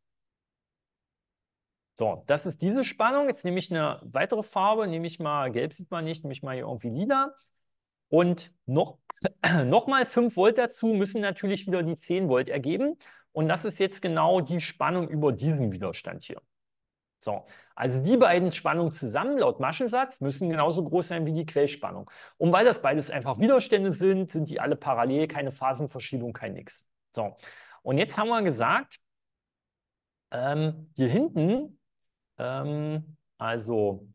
So, das ist diese Spannung. Jetzt nehme ich eine weitere Farbe, nehme ich mal, gelb sieht man nicht, nehme ich mal hier irgendwie lila. Und noch, nochmal 5 Volt dazu müssen natürlich wieder die 10 Volt ergeben. Und das ist jetzt genau die Spannung über diesen Widerstand hier. So, also die beiden Spannungen zusammen laut Maschensatz müssen genauso groß sein wie die Quellspannung. Und weil das beides einfach Widerstände sind, sind die alle parallel, keine Phasenverschiebung, kein Nix. So, und jetzt haben wir gesagt, ähm, hier hinten, ähm, also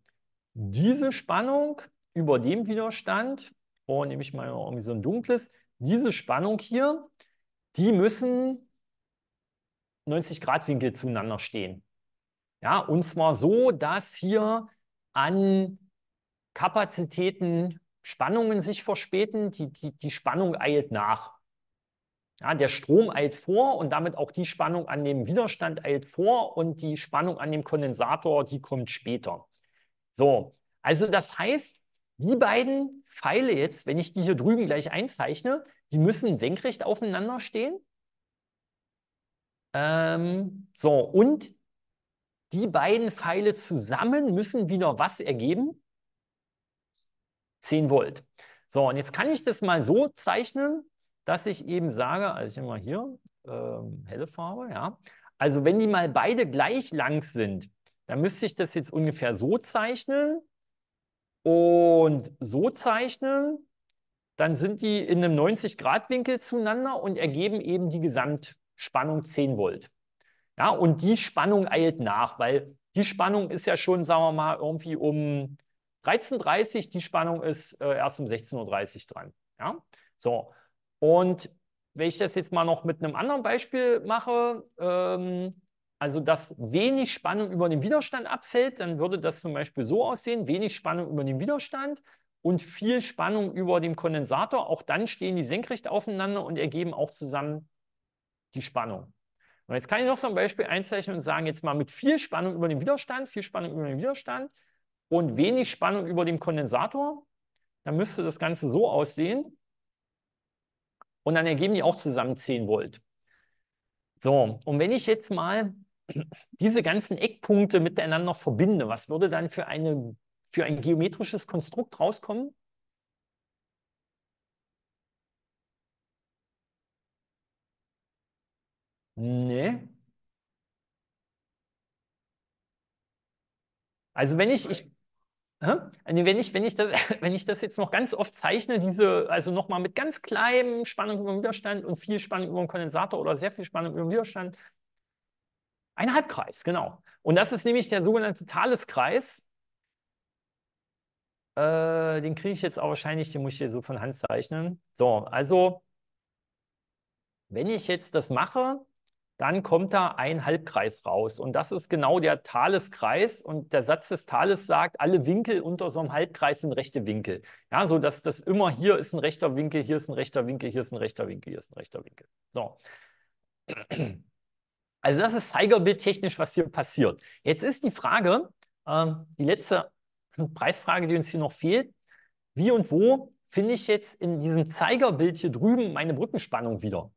diese Spannung über dem Widerstand, oh, nehme ich mal irgendwie so ein dunkles, diese Spannung hier, die müssen 90 Grad Winkel zueinander stehen. Ja, und zwar so, dass hier an Kapazitäten Spannungen sich verspäten, die, die, die Spannung eilt nach. Ja, der Strom eilt vor und damit auch die Spannung an dem Widerstand eilt vor und die Spannung an dem Kondensator, die kommt später. So, also das heißt, die beiden Pfeile jetzt, wenn ich die hier drüben gleich einzeichne, die müssen senkrecht aufeinander stehen. Ähm, so, und die beiden Pfeile zusammen müssen wieder was ergeben? 10 Volt. So, und jetzt kann ich das mal so zeichnen, dass ich eben sage, also ich mal hier, ähm, helle Farbe, ja. Also wenn die mal beide gleich lang sind, dann müsste ich das jetzt ungefähr so zeichnen und so zeichnen. Dann sind die in einem 90-Grad-Winkel zueinander und ergeben eben die Gesamtspannung 10 Volt. Ja, und die Spannung eilt nach, weil die Spannung ist ja schon, sagen wir mal, irgendwie um 13.30 Uhr, die Spannung ist äh, erst um 16.30 Uhr dran. Ja? So, und wenn ich das jetzt mal noch mit einem anderen Beispiel mache, ähm, also dass wenig Spannung über den Widerstand abfällt, dann würde das zum Beispiel so aussehen, wenig Spannung über den Widerstand und viel Spannung über dem Kondensator. Auch dann stehen die senkrecht aufeinander und ergeben auch zusammen die Spannung. Und jetzt kann ich noch so ein Beispiel einzeichnen und sagen, jetzt mal mit viel Spannung über den Widerstand, viel Spannung über den Widerstand und wenig Spannung über dem Kondensator. Dann müsste das Ganze so aussehen. Und dann ergeben die auch zusammen 10 Volt. So, und wenn ich jetzt mal diese ganzen Eckpunkte miteinander verbinde, was würde dann für, eine, für ein geometrisches Konstrukt rauskommen? Nee. Also wenn ich, ich wenn ich, wenn ich das, wenn ich das jetzt noch ganz oft zeichne, diese, also nochmal mit ganz kleinem Spannung über dem Widerstand und viel Spannung über dem Kondensator oder sehr viel Spannung über dem Widerstand, ein Halbkreis, genau. Und das ist nämlich der sogenannte Thaleskreis. Äh, den kriege ich jetzt auch wahrscheinlich, den muss ich hier so von Hand zeichnen. So, also wenn ich jetzt das mache, dann kommt da ein Halbkreis raus. Und das ist genau der Thaleskreis. Und der Satz des Thales sagt, alle Winkel unter so einem Halbkreis sind rechte Winkel. Ja, so dass das immer hier ist ein rechter Winkel, hier ist ein rechter Winkel, hier ist ein rechter Winkel, hier ist ein rechter Winkel. So. Also das ist zeigerbildtechnisch, was hier passiert. Jetzt ist die Frage, äh, die letzte Preisfrage, die uns hier noch fehlt, wie und wo finde ich jetzt in diesem Zeigerbild hier drüben meine Brückenspannung wieder?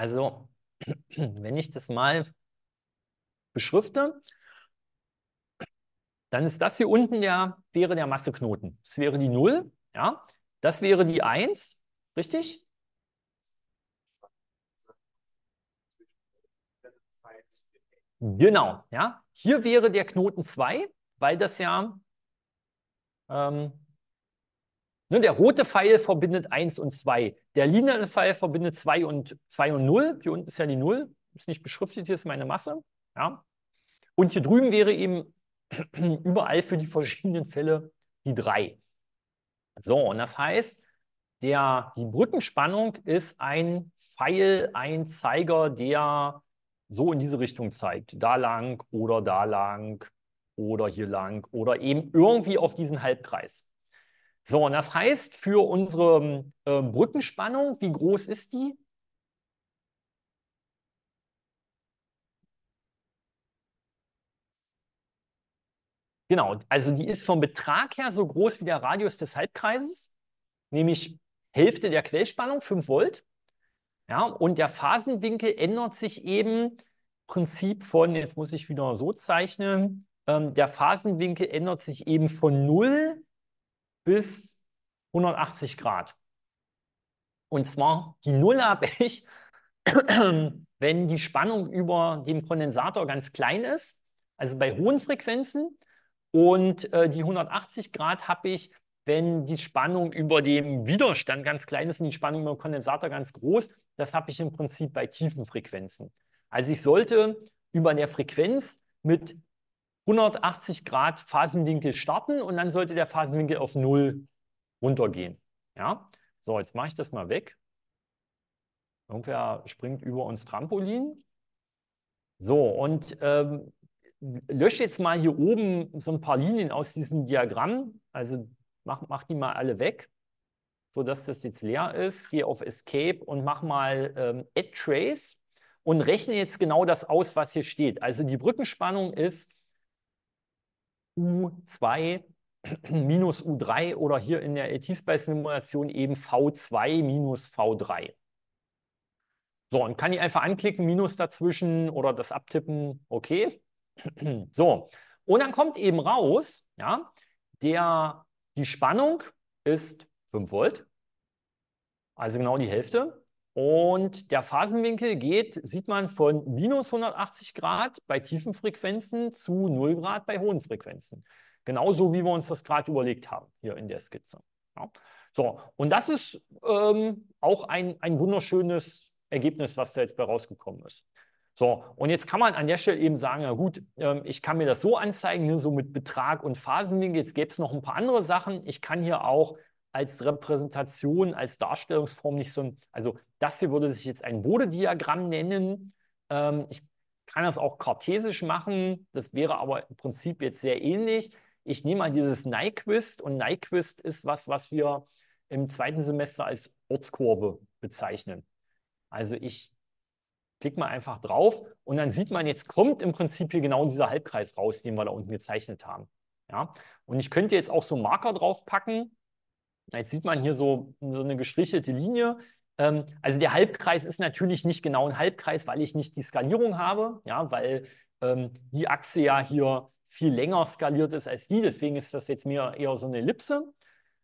Also, wenn ich das mal beschrifte, dann ist das hier unten der, wäre der Masseknoten. Das wäre die 0, ja. Das wäre die 1, richtig? Genau, ja. Hier wäre der Knoten 2, weil das ja ähm, Ne, der rote Pfeil verbindet 1 und 2. Der lila Pfeil verbindet 2 und, 2 und 0. Hier unten ist ja die 0. Ist nicht beschriftet, hier ist meine Masse. Ja. Und hier drüben wäre eben überall für die verschiedenen Fälle die 3. So, und das heißt, der, die Brückenspannung ist ein Pfeil, ein Zeiger, der so in diese Richtung zeigt. Da lang oder da lang oder hier lang oder eben irgendwie auf diesen Halbkreis. So, und das heißt, für unsere äh, Brückenspannung, wie groß ist die? Genau, also die ist vom Betrag her so groß wie der Radius des Halbkreises, nämlich Hälfte der Quellspannung, 5 Volt. Ja, und der Phasenwinkel ändert sich eben Prinzip von, jetzt muss ich wieder so zeichnen, ähm, der Phasenwinkel ändert sich eben von 0 bis 180 Grad. Und zwar die Null habe ich, wenn die Spannung über dem Kondensator ganz klein ist, also bei hohen Frequenzen. Und äh, die 180 Grad habe ich, wenn die Spannung über dem Widerstand ganz klein ist und die Spannung über dem Kondensator ganz groß. Das habe ich im Prinzip bei tiefen Frequenzen. Also ich sollte über der Frequenz mit 180 Grad Phasenwinkel starten und dann sollte der Phasenwinkel auf 0 runtergehen. Ja? So, jetzt mache ich das mal weg. Irgendwer springt über uns Trampolin. So, und ähm, lösche jetzt mal hier oben so ein paar Linien aus diesem Diagramm. Also mach, mach die mal alle weg, sodass das jetzt leer ist. Gehe auf Escape und mach mal ähm, Add Trace und rechne jetzt genau das aus, was hier steht. Also die Brückenspannung ist U2 minus U3 oder hier in der AT-Space-Simulation eben V2 minus V3. So, und kann ich einfach anklicken, Minus dazwischen oder das abtippen, okay. so, und dann kommt eben raus, ja, der, die Spannung ist 5 Volt, also genau die Hälfte. Und der Phasenwinkel geht, sieht man, von minus 180 Grad bei tiefen Frequenzen zu 0 Grad bei hohen Frequenzen. Genauso wie wir uns das gerade überlegt haben, hier in der Skizze. Ja. So, und das ist ähm, auch ein, ein wunderschönes Ergebnis, was da jetzt bei rausgekommen ist. So, und jetzt kann man an der Stelle eben sagen, na gut, ähm, ich kann mir das so anzeigen, ne, so mit Betrag und Phasenwinkel. Jetzt gäbe es noch ein paar andere Sachen. Ich kann hier auch als Repräsentation, als Darstellungsform nicht so ein, also das hier würde sich jetzt ein Bodediagramm nennen. Ähm, ich kann das auch kartesisch machen, das wäre aber im Prinzip jetzt sehr ähnlich. Ich nehme mal dieses Nyquist und Nyquist ist was, was wir im zweiten Semester als Ortskurve bezeichnen. Also ich klicke mal einfach drauf und dann sieht man, jetzt kommt im Prinzip hier genau dieser Halbkreis raus, den wir da unten gezeichnet haben. Ja? Und ich könnte jetzt auch so einen Marker draufpacken Jetzt sieht man hier so, so eine gestrichelte Linie. Ähm, also der Halbkreis ist natürlich nicht genau ein Halbkreis, weil ich nicht die Skalierung habe, ja, weil ähm, die Achse ja hier viel länger skaliert ist als die. Deswegen ist das jetzt mehr eher so eine Ellipse.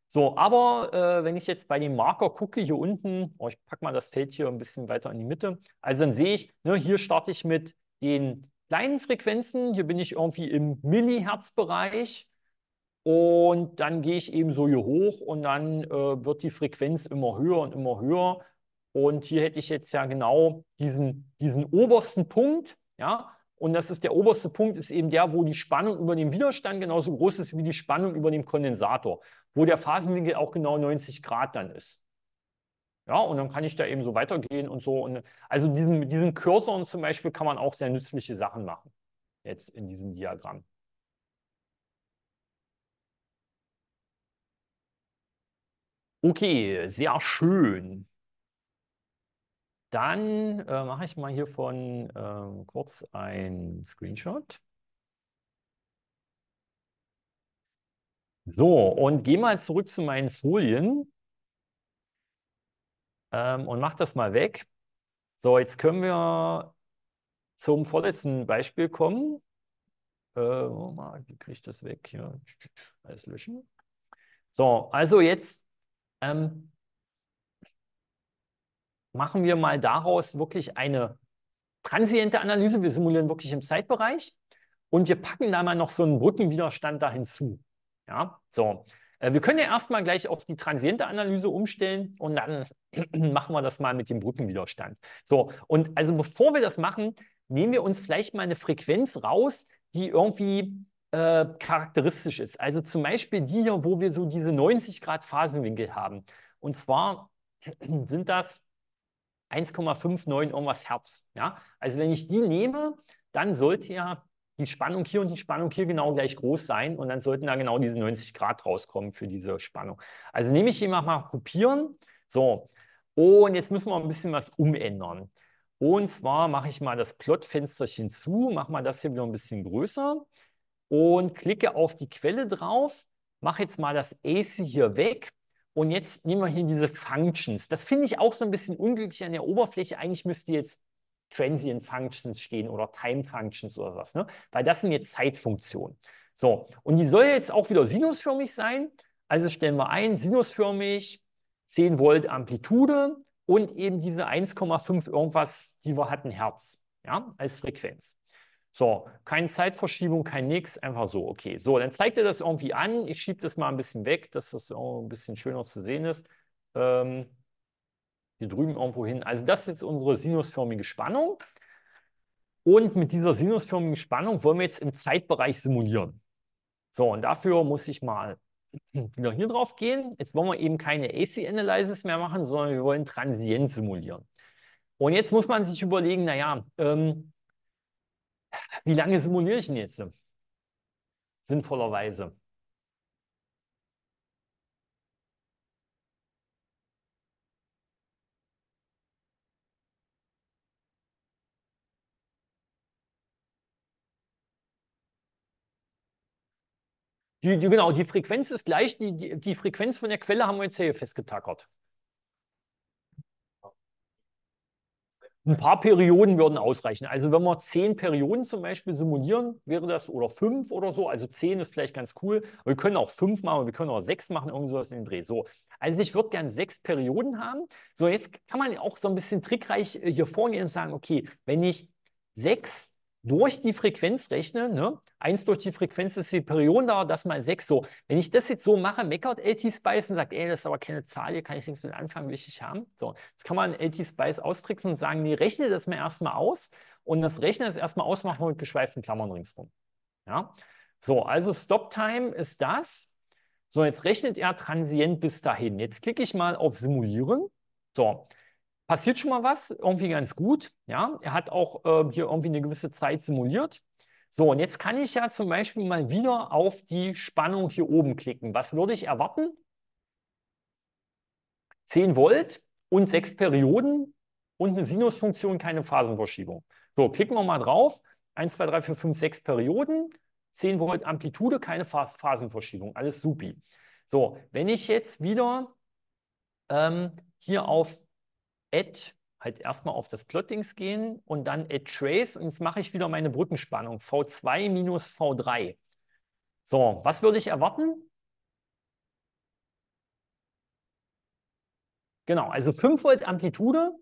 So, aber äh, wenn ich jetzt bei dem Marker gucke, hier unten, oh, ich packe mal das Feld hier ein bisschen weiter in die Mitte, also dann sehe ich, ne, hier starte ich mit den kleinen Frequenzen, hier bin ich irgendwie im Millihertz-Bereich und dann gehe ich eben so hier hoch und dann äh, wird die Frequenz immer höher und immer höher. Und hier hätte ich jetzt ja genau diesen, diesen obersten Punkt, ja, und das ist der oberste Punkt, ist eben der, wo die Spannung über dem Widerstand genauso groß ist wie die Spannung über dem Kondensator, wo der Phasenwinkel auch genau 90 Grad dann ist. Ja, und dann kann ich da eben so weitergehen und so. Und also mit diesen, mit diesen Cursoren zum Beispiel kann man auch sehr nützliche Sachen machen, jetzt in diesem Diagramm. Okay, sehr schön. Dann äh, mache ich mal hiervon äh, kurz einen Screenshot. So, und gehe mal zurück zu meinen Folien ähm, und mache das mal weg. So, jetzt können wir zum vorletzten Beispiel kommen. Äh, wie kriege ich das weg? Hier, alles löschen. So, also jetzt ähm, machen wir mal daraus wirklich eine transiente Analyse. Wir simulieren wirklich im Zeitbereich und wir packen da mal noch so einen Brückenwiderstand da hinzu. Ja, so. Äh, wir können ja erstmal gleich auf die transiente Analyse umstellen und dann machen wir das mal mit dem Brückenwiderstand. So, und also bevor wir das machen, nehmen wir uns vielleicht mal eine Frequenz raus, die irgendwie äh, charakteristisch ist. Also zum Beispiel die hier, wo wir so diese 90 Grad Phasenwinkel haben. Und zwar sind das 1,59 irgendwas Hertz. Ja? Also wenn ich die nehme, dann sollte ja die Spannung hier und die Spannung hier genau gleich groß sein und dann sollten da genau diese 90 Grad rauskommen für diese Spannung. Also nehme ich jemand mal kopieren. So, und jetzt müssen wir ein bisschen was umändern. Und zwar mache ich mal das Plotfensterchen zu, mache mal das hier wieder ein bisschen größer und klicke auf die Quelle drauf. Mache jetzt mal das AC hier weg. Und jetzt nehmen wir hier diese Functions. Das finde ich auch so ein bisschen unglücklich an der Oberfläche. Eigentlich müsste jetzt Transient Functions stehen oder Time Functions oder was, ne? Weil das sind jetzt Zeitfunktionen. So, und die soll jetzt auch wieder sinusförmig sein. Also stellen wir ein, sinusförmig, 10 Volt Amplitude und eben diese 1,5 irgendwas, die wir hatten, Hertz, ja, als Frequenz. So, keine Zeitverschiebung, kein Nix, einfach so, okay. So, dann zeigt er das irgendwie an. Ich schiebe das mal ein bisschen weg, dass das auch ein bisschen schöner zu sehen ist. Ähm, hier drüben irgendwo hin. Also das ist jetzt unsere sinusförmige Spannung. Und mit dieser sinusförmigen Spannung wollen wir jetzt im Zeitbereich simulieren. So, und dafür muss ich mal wieder hier drauf gehen. Jetzt wollen wir eben keine AC-Analysis mehr machen, sondern wir wollen Transient simulieren. Und jetzt muss man sich überlegen, naja, ähm, wie lange simuliere ich denn jetzt? Sinnvollerweise. Die, die, genau, die Frequenz ist gleich, die, die, Frequenz von der Quelle haben wir jetzt hier festgetackert. Ein paar Perioden würden ausreichen. Also wenn wir zehn Perioden zum Beispiel simulieren, wäre das oder fünf oder so. Also zehn ist vielleicht ganz cool. Aber wir können auch fünf machen, wir können auch sechs machen, irgend sowas in den Dreh. So. Also ich würde gerne sechs Perioden haben. So, jetzt kann man auch so ein bisschen trickreich äh, hier vorgehen und sagen, okay, wenn ich sechs durch die Frequenz rechnen. Ne? 1 durch die Frequenz ist die Periodendauer, das mal 6. So, wenn ich das jetzt so mache, meckert LT-Spice und sagt, ey, das ist aber keine Zahl, hier kann ich nichts mit anfangen, will ich haben. So, jetzt kann man LT-Spice austricksen und sagen, nee, rechne das mal erstmal aus und das Rechnen ist erstmal ausmachen mit geschweiften Klammern ringsrum. Ja? So, also Stop-Time ist das. So, jetzt rechnet er transient bis dahin. Jetzt klicke ich mal auf Simulieren. So, passiert schon mal was, irgendwie ganz gut. Ja, er hat auch äh, hier irgendwie eine gewisse Zeit simuliert. So, und jetzt kann ich ja zum Beispiel mal wieder auf die Spannung hier oben klicken. Was würde ich erwarten? 10 Volt und 6 Perioden und eine Sinusfunktion, keine Phasenverschiebung. So, klicken wir mal drauf. 1, 2, 3, 4, 5, 6 Perioden, 10 Volt Amplitude, keine Phasenverschiebung, alles supi. So, wenn ich jetzt wieder ähm, hier auf add, halt erstmal auf das Plottings gehen und dann add trace. Und jetzt mache ich wieder meine Brückenspannung, V2 minus V3. So, was würde ich erwarten? Genau, also 5 Volt Amplitude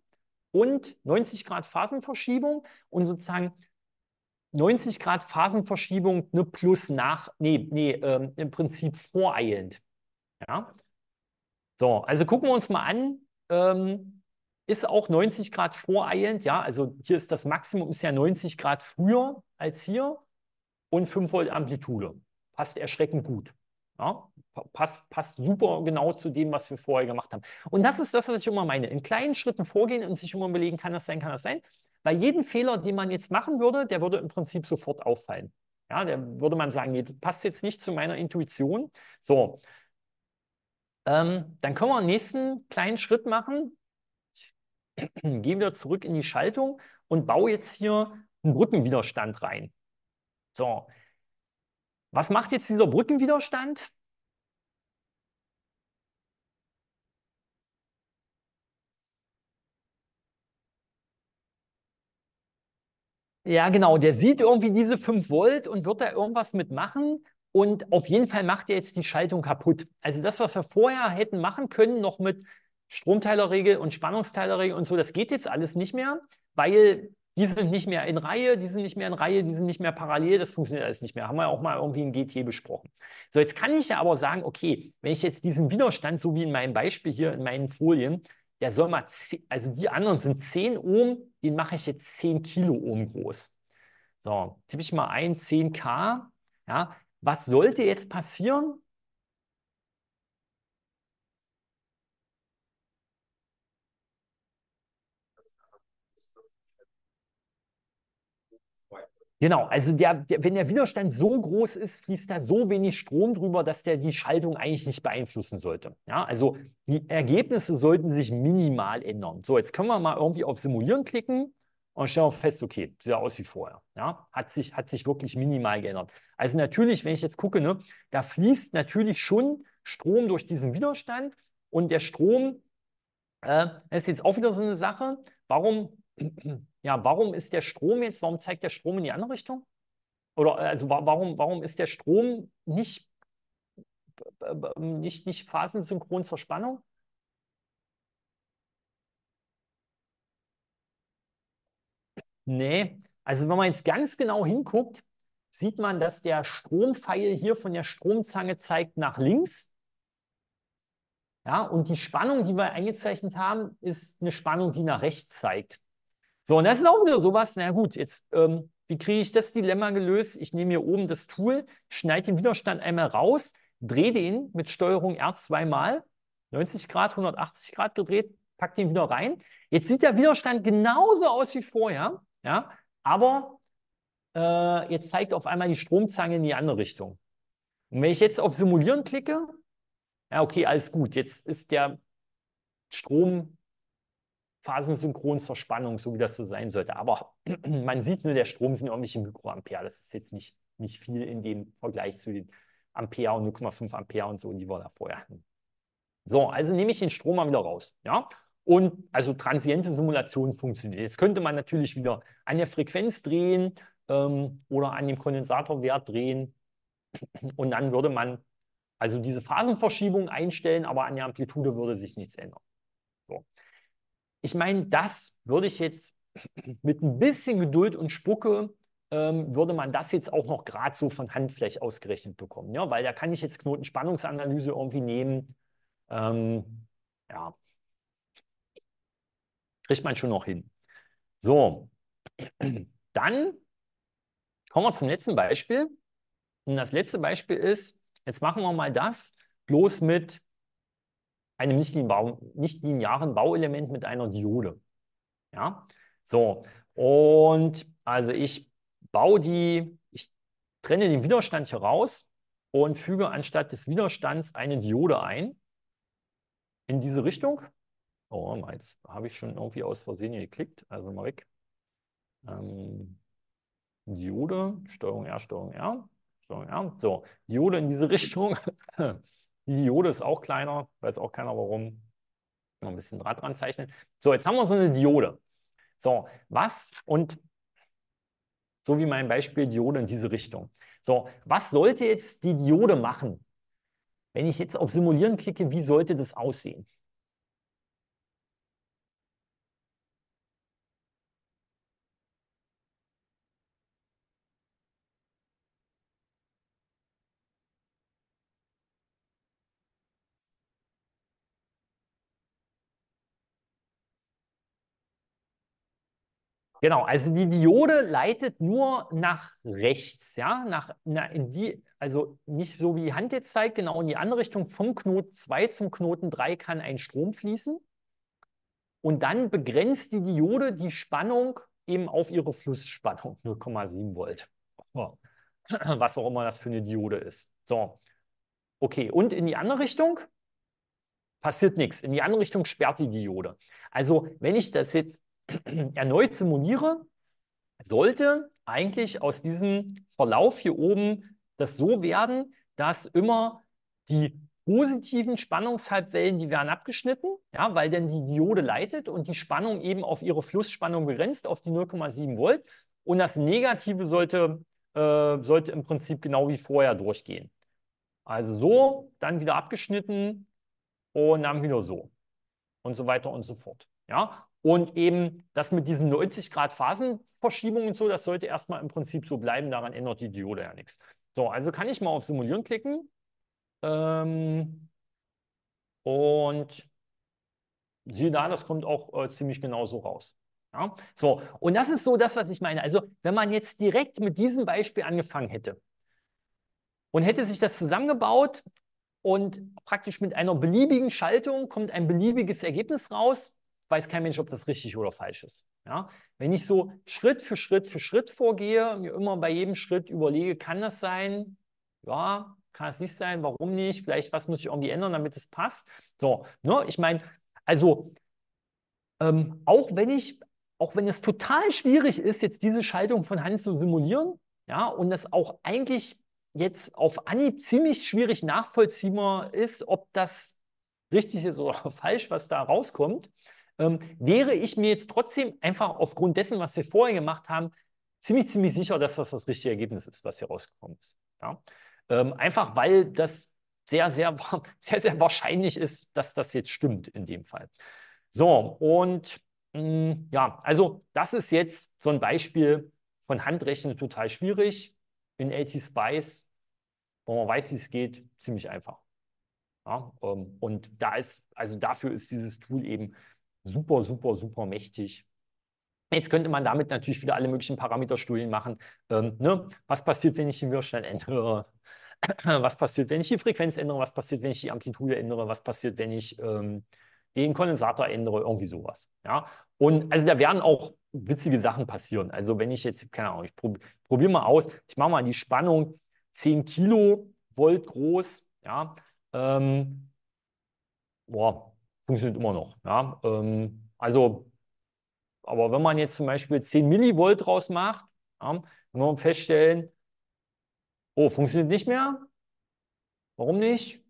und 90 Grad Phasenverschiebung und sozusagen 90 Grad Phasenverschiebung ne, plus nach, nee, nee, ähm, im Prinzip voreilend. Ja? So, also gucken wir uns mal an, ähm, ist auch 90 Grad voreilend, ja, also hier ist das Maximum ist ja 90 Grad früher als hier und 5 Volt Amplitude. Passt erschreckend gut. Ja, passt, passt super genau zu dem, was wir vorher gemacht haben. Und das ist das, was ich immer meine. In kleinen Schritten vorgehen und sich immer überlegen, kann das sein, kann das sein. Weil jeden Fehler, den man jetzt machen würde, der würde im Prinzip sofort auffallen. Ja, da würde man sagen, nee, das passt jetzt nicht zu meiner Intuition. So, ähm, dann können wir einen nächsten kleinen Schritt machen gehen wir zurück in die Schaltung und baue jetzt hier einen Brückenwiderstand rein. So, was macht jetzt dieser Brückenwiderstand? Ja, genau, der sieht irgendwie diese 5 Volt und wird da irgendwas mitmachen. Und auf jeden Fall macht er jetzt die Schaltung kaputt. Also das, was wir vorher hätten machen können, noch mit Stromteilerregel und Spannungsteilerregel und so, das geht jetzt alles nicht mehr, weil die sind nicht mehr in Reihe, die sind nicht mehr in Reihe, die sind nicht mehr parallel, das funktioniert alles nicht mehr. Haben wir auch mal irgendwie in GT besprochen. So, jetzt kann ich ja aber sagen, okay, wenn ich jetzt diesen Widerstand, so wie in meinem Beispiel hier in meinen Folien, der soll mal, also die anderen sind 10 Ohm, den mache ich jetzt 10 Kilo Ohm groß. So, tippe ich mal ein, 10k. Ja, was sollte jetzt passieren, Genau, also der, der, wenn der Widerstand so groß ist, fließt da so wenig Strom drüber, dass der die Schaltung eigentlich nicht beeinflussen sollte. Ja, also die Ergebnisse sollten sich minimal ändern. So, jetzt können wir mal irgendwie auf Simulieren klicken und stellen fest, okay, sieht aus wie vorher. Ja, hat sich, hat sich wirklich minimal geändert. Also natürlich, wenn ich jetzt gucke, ne, da fließt natürlich schon Strom durch diesen Widerstand und der Strom äh, ist jetzt auch wieder so eine Sache, warum ja, warum ist der Strom jetzt, warum zeigt der Strom in die andere Richtung? Oder äh, also warum, warum ist der Strom nicht, nicht, nicht phasensynchron zur Spannung? Nee, also wenn man jetzt ganz genau hinguckt, sieht man, dass der Strompfeil hier von der Stromzange zeigt nach links. Ja, und die Spannung, die wir eingezeichnet haben, ist eine Spannung, die nach rechts zeigt. So, und das ist auch wieder sowas, na gut, jetzt, ähm, wie kriege ich das Dilemma gelöst? Ich nehme hier oben das Tool, schneide den Widerstand einmal raus, drehe den mit Steuerung R zweimal, 90 Grad, 180 Grad gedreht, packe den wieder rein. Jetzt sieht der Widerstand genauso aus wie vorher, ja, aber äh, jetzt zeigt auf einmal die Stromzange in die andere Richtung. Und wenn ich jetzt auf Simulieren klicke, ja, okay, alles gut, jetzt ist der Strom phasensynchron zur Spannung, so wie das so sein sollte. Aber man sieht nur, der Strom sind irgendwelche Mikroampere. Das ist jetzt nicht, nicht viel in dem Vergleich zu den Ampere und 0,5 Ampere und so, die wir da vorher hatten. So, also nehme ich den Strom mal wieder raus. Ja? Und also transiente Simulation funktioniert. Jetzt könnte man natürlich wieder an der Frequenz drehen ähm, oder an dem Kondensatorwert drehen. Und dann würde man also diese Phasenverschiebung einstellen, aber an der Amplitude würde sich nichts ändern. So ich meine, das würde ich jetzt mit ein bisschen Geduld und Spucke ähm, würde man das jetzt auch noch gerade so von Handfläche ausgerechnet bekommen. Ja, weil da kann ich jetzt Knotenspannungsanalyse irgendwie nehmen. Ähm, ja, kriegt man schon noch hin. So, dann kommen wir zum letzten Beispiel. Und das letzte Beispiel ist, jetzt machen wir mal das bloß mit einem nicht-linearen Bauelement mit einer Diode. Ja, so. Und also ich baue die, ich trenne den Widerstand hier raus und füge anstatt des Widerstands eine Diode ein in diese Richtung. Oh, jetzt habe ich schon irgendwie aus Versehen hier geklickt. Also mal weg. Ähm, Diode, Steuerung R, Steuerung R, Steuerung R. So, Diode in diese Richtung. Die Diode ist auch kleiner, weiß auch keiner warum. Noch ein bisschen Draht dran zeichnen. So, jetzt haben wir so eine Diode. So, was und so wie mein Beispiel Diode in diese Richtung. So, was sollte jetzt die Diode machen? Wenn ich jetzt auf Simulieren klicke, wie sollte das aussehen? Genau, also die Diode leitet nur nach rechts, ja, nach, na, in die, also nicht so wie die Hand jetzt zeigt, genau in die andere Richtung vom Knoten 2 zum Knoten 3 kann ein Strom fließen. Und dann begrenzt die Diode die Spannung eben auf ihre Flussspannung, 0,7 Volt. Was auch immer das für eine Diode ist. So, okay, und in die andere Richtung passiert nichts. In die andere Richtung sperrt die Diode. Also wenn ich das jetzt erneut simuliere, sollte eigentlich aus diesem Verlauf hier oben das so werden, dass immer die positiven Spannungshalbwellen, die werden abgeschnitten, ja, weil dann die Diode leitet und die Spannung eben auf ihre Flussspannung begrenzt, auf die 0,7 Volt. Und das Negative sollte, äh, sollte im Prinzip genau wie vorher durchgehen. Also so, dann wieder abgeschnitten und dann wieder so. Und so weiter und so fort. Ja, und eben das mit diesen 90 Grad Phasenverschiebungen und so, das sollte erstmal im Prinzip so bleiben, daran ändert die Diode ja nichts. So, also kann ich mal auf Simulieren klicken. Ähm, und siehe da, das kommt auch äh, ziemlich genau so raus. Ja? So, und das ist so das, was ich meine. Also, wenn man jetzt direkt mit diesem Beispiel angefangen hätte und hätte sich das zusammengebaut und praktisch mit einer beliebigen Schaltung kommt ein beliebiges Ergebnis raus, weiß kein Mensch, ob das richtig oder falsch ist. Ja? Wenn ich so Schritt für Schritt für Schritt vorgehe, mir immer bei jedem Schritt überlege, kann das sein? Ja, kann es nicht sein, warum nicht? Vielleicht, was muss ich irgendwie ändern, damit es passt? So, ne? ich meine, also ähm, auch wenn ich, auch wenn es total schwierig ist, jetzt diese Schaltung von Hand zu simulieren, ja, und das auch eigentlich jetzt auf Anhieb ziemlich schwierig nachvollziehbar ist, ob das richtig ist oder falsch, was da rauskommt ähm, wäre ich mir jetzt trotzdem einfach aufgrund dessen, was wir vorher gemacht haben, ziemlich, ziemlich sicher, dass das das richtige Ergebnis ist, was hier rausgekommen ist. Ja? Ähm, einfach weil das sehr, sehr, sehr, sehr wahrscheinlich ist, dass das jetzt stimmt in dem Fall. So, und mh, mm, ja, also das ist jetzt so ein Beispiel von Handrechnen total schwierig. In AT-Spice, wo man weiß, wie es geht, ziemlich einfach. Ja, ähm, und da ist, also dafür ist dieses Tool eben super, super, super mächtig. Jetzt könnte man damit natürlich wieder alle möglichen Parameterstudien machen. Ähm, ne? Was passiert, wenn ich den Widerstand ändere? was passiert, wenn ich die Frequenz ändere? Was passiert, wenn ich die Amplitude ändere? Was passiert, wenn ich ähm, den Kondensator ändere? Irgendwie sowas. Ja? Und also da werden auch witzige Sachen passieren. Also wenn ich jetzt, keine Ahnung, ich prob, probiere mal aus, ich mache mal die Spannung 10 Kilovolt groß, ja, ähm, boah, funktioniert immer noch. Ja? Ähm, also, aber wenn man jetzt zum Beispiel 10 Millivolt draus macht, ja, dann man feststellen, oh, funktioniert nicht mehr. Warum nicht?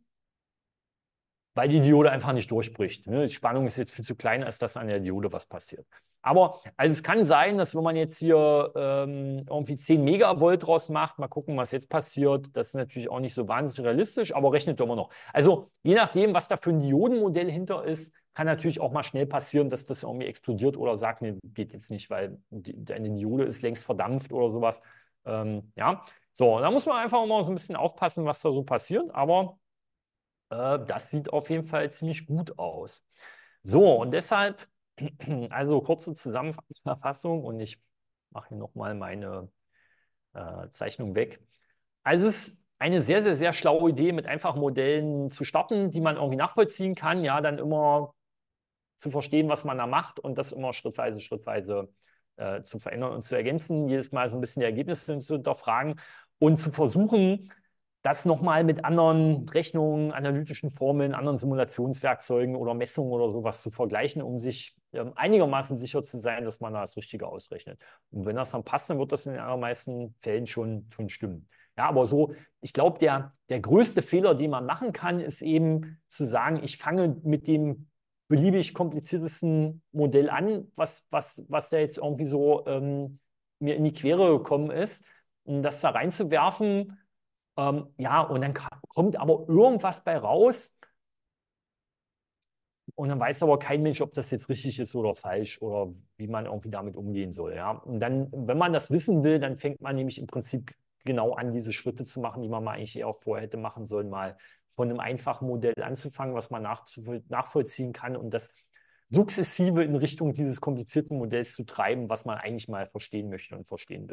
weil die Diode einfach nicht durchbricht. Ne? Die Spannung ist jetzt viel zu klein, als dass an der Diode was passiert. Aber also es kann sein, dass wenn man jetzt hier ähm, irgendwie 10 Megavolt draus macht, mal gucken, was jetzt passiert. Das ist natürlich auch nicht so wahnsinnig realistisch, aber rechnet doch immer noch. Also je nachdem, was da für ein Diodenmodell hinter ist, kann natürlich auch mal schnell passieren, dass das irgendwie explodiert oder sagt, nee, geht jetzt nicht, weil die, deine Diode ist längst verdampft oder sowas. Ähm, ja, so, da muss man einfach mal so ein bisschen aufpassen, was da so passiert. Aber äh, das sieht auf jeden Fall ziemlich gut aus. So, und deshalb, also kurze Zusammenfassung und ich mache hier nochmal meine äh, Zeichnung weg. Also es ist eine sehr, sehr, sehr schlaue Idee, mit einfachen Modellen zu starten, die man irgendwie nachvollziehen kann, ja, dann immer zu verstehen, was man da macht und das immer schrittweise, schrittweise äh, zu verändern und zu ergänzen, jedes Mal so ein bisschen die Ergebnisse zu hinterfragen und zu versuchen, das nochmal mit anderen Rechnungen, analytischen Formeln, anderen Simulationswerkzeugen oder Messungen oder sowas zu vergleichen, um sich ähm, einigermaßen sicher zu sein, dass man da das Richtige ausrechnet. Und wenn das dann passt, dann wird das in den allermeisten Fällen schon, schon stimmen. Ja, aber so, ich glaube, der, der größte Fehler, den man machen kann, ist eben zu sagen, ich fange mit dem beliebig kompliziertesten Modell an, was, was, was da jetzt irgendwie so ähm, mir in die Quere gekommen ist, um das da reinzuwerfen ähm, ja, und dann kommt aber irgendwas bei raus. Und dann weiß aber kein Mensch, ob das jetzt richtig ist oder falsch oder wie man irgendwie damit umgehen soll. Ja? Und dann, wenn man das wissen will, dann fängt man nämlich im Prinzip genau an, diese Schritte zu machen, die man mal eigentlich eher vorher hätte machen sollen, mal von einem einfachen Modell anzufangen, was man nachvollziehen kann und das sukzessive in Richtung dieses komplizierten Modells zu treiben, was man eigentlich mal verstehen möchte und verstehen will.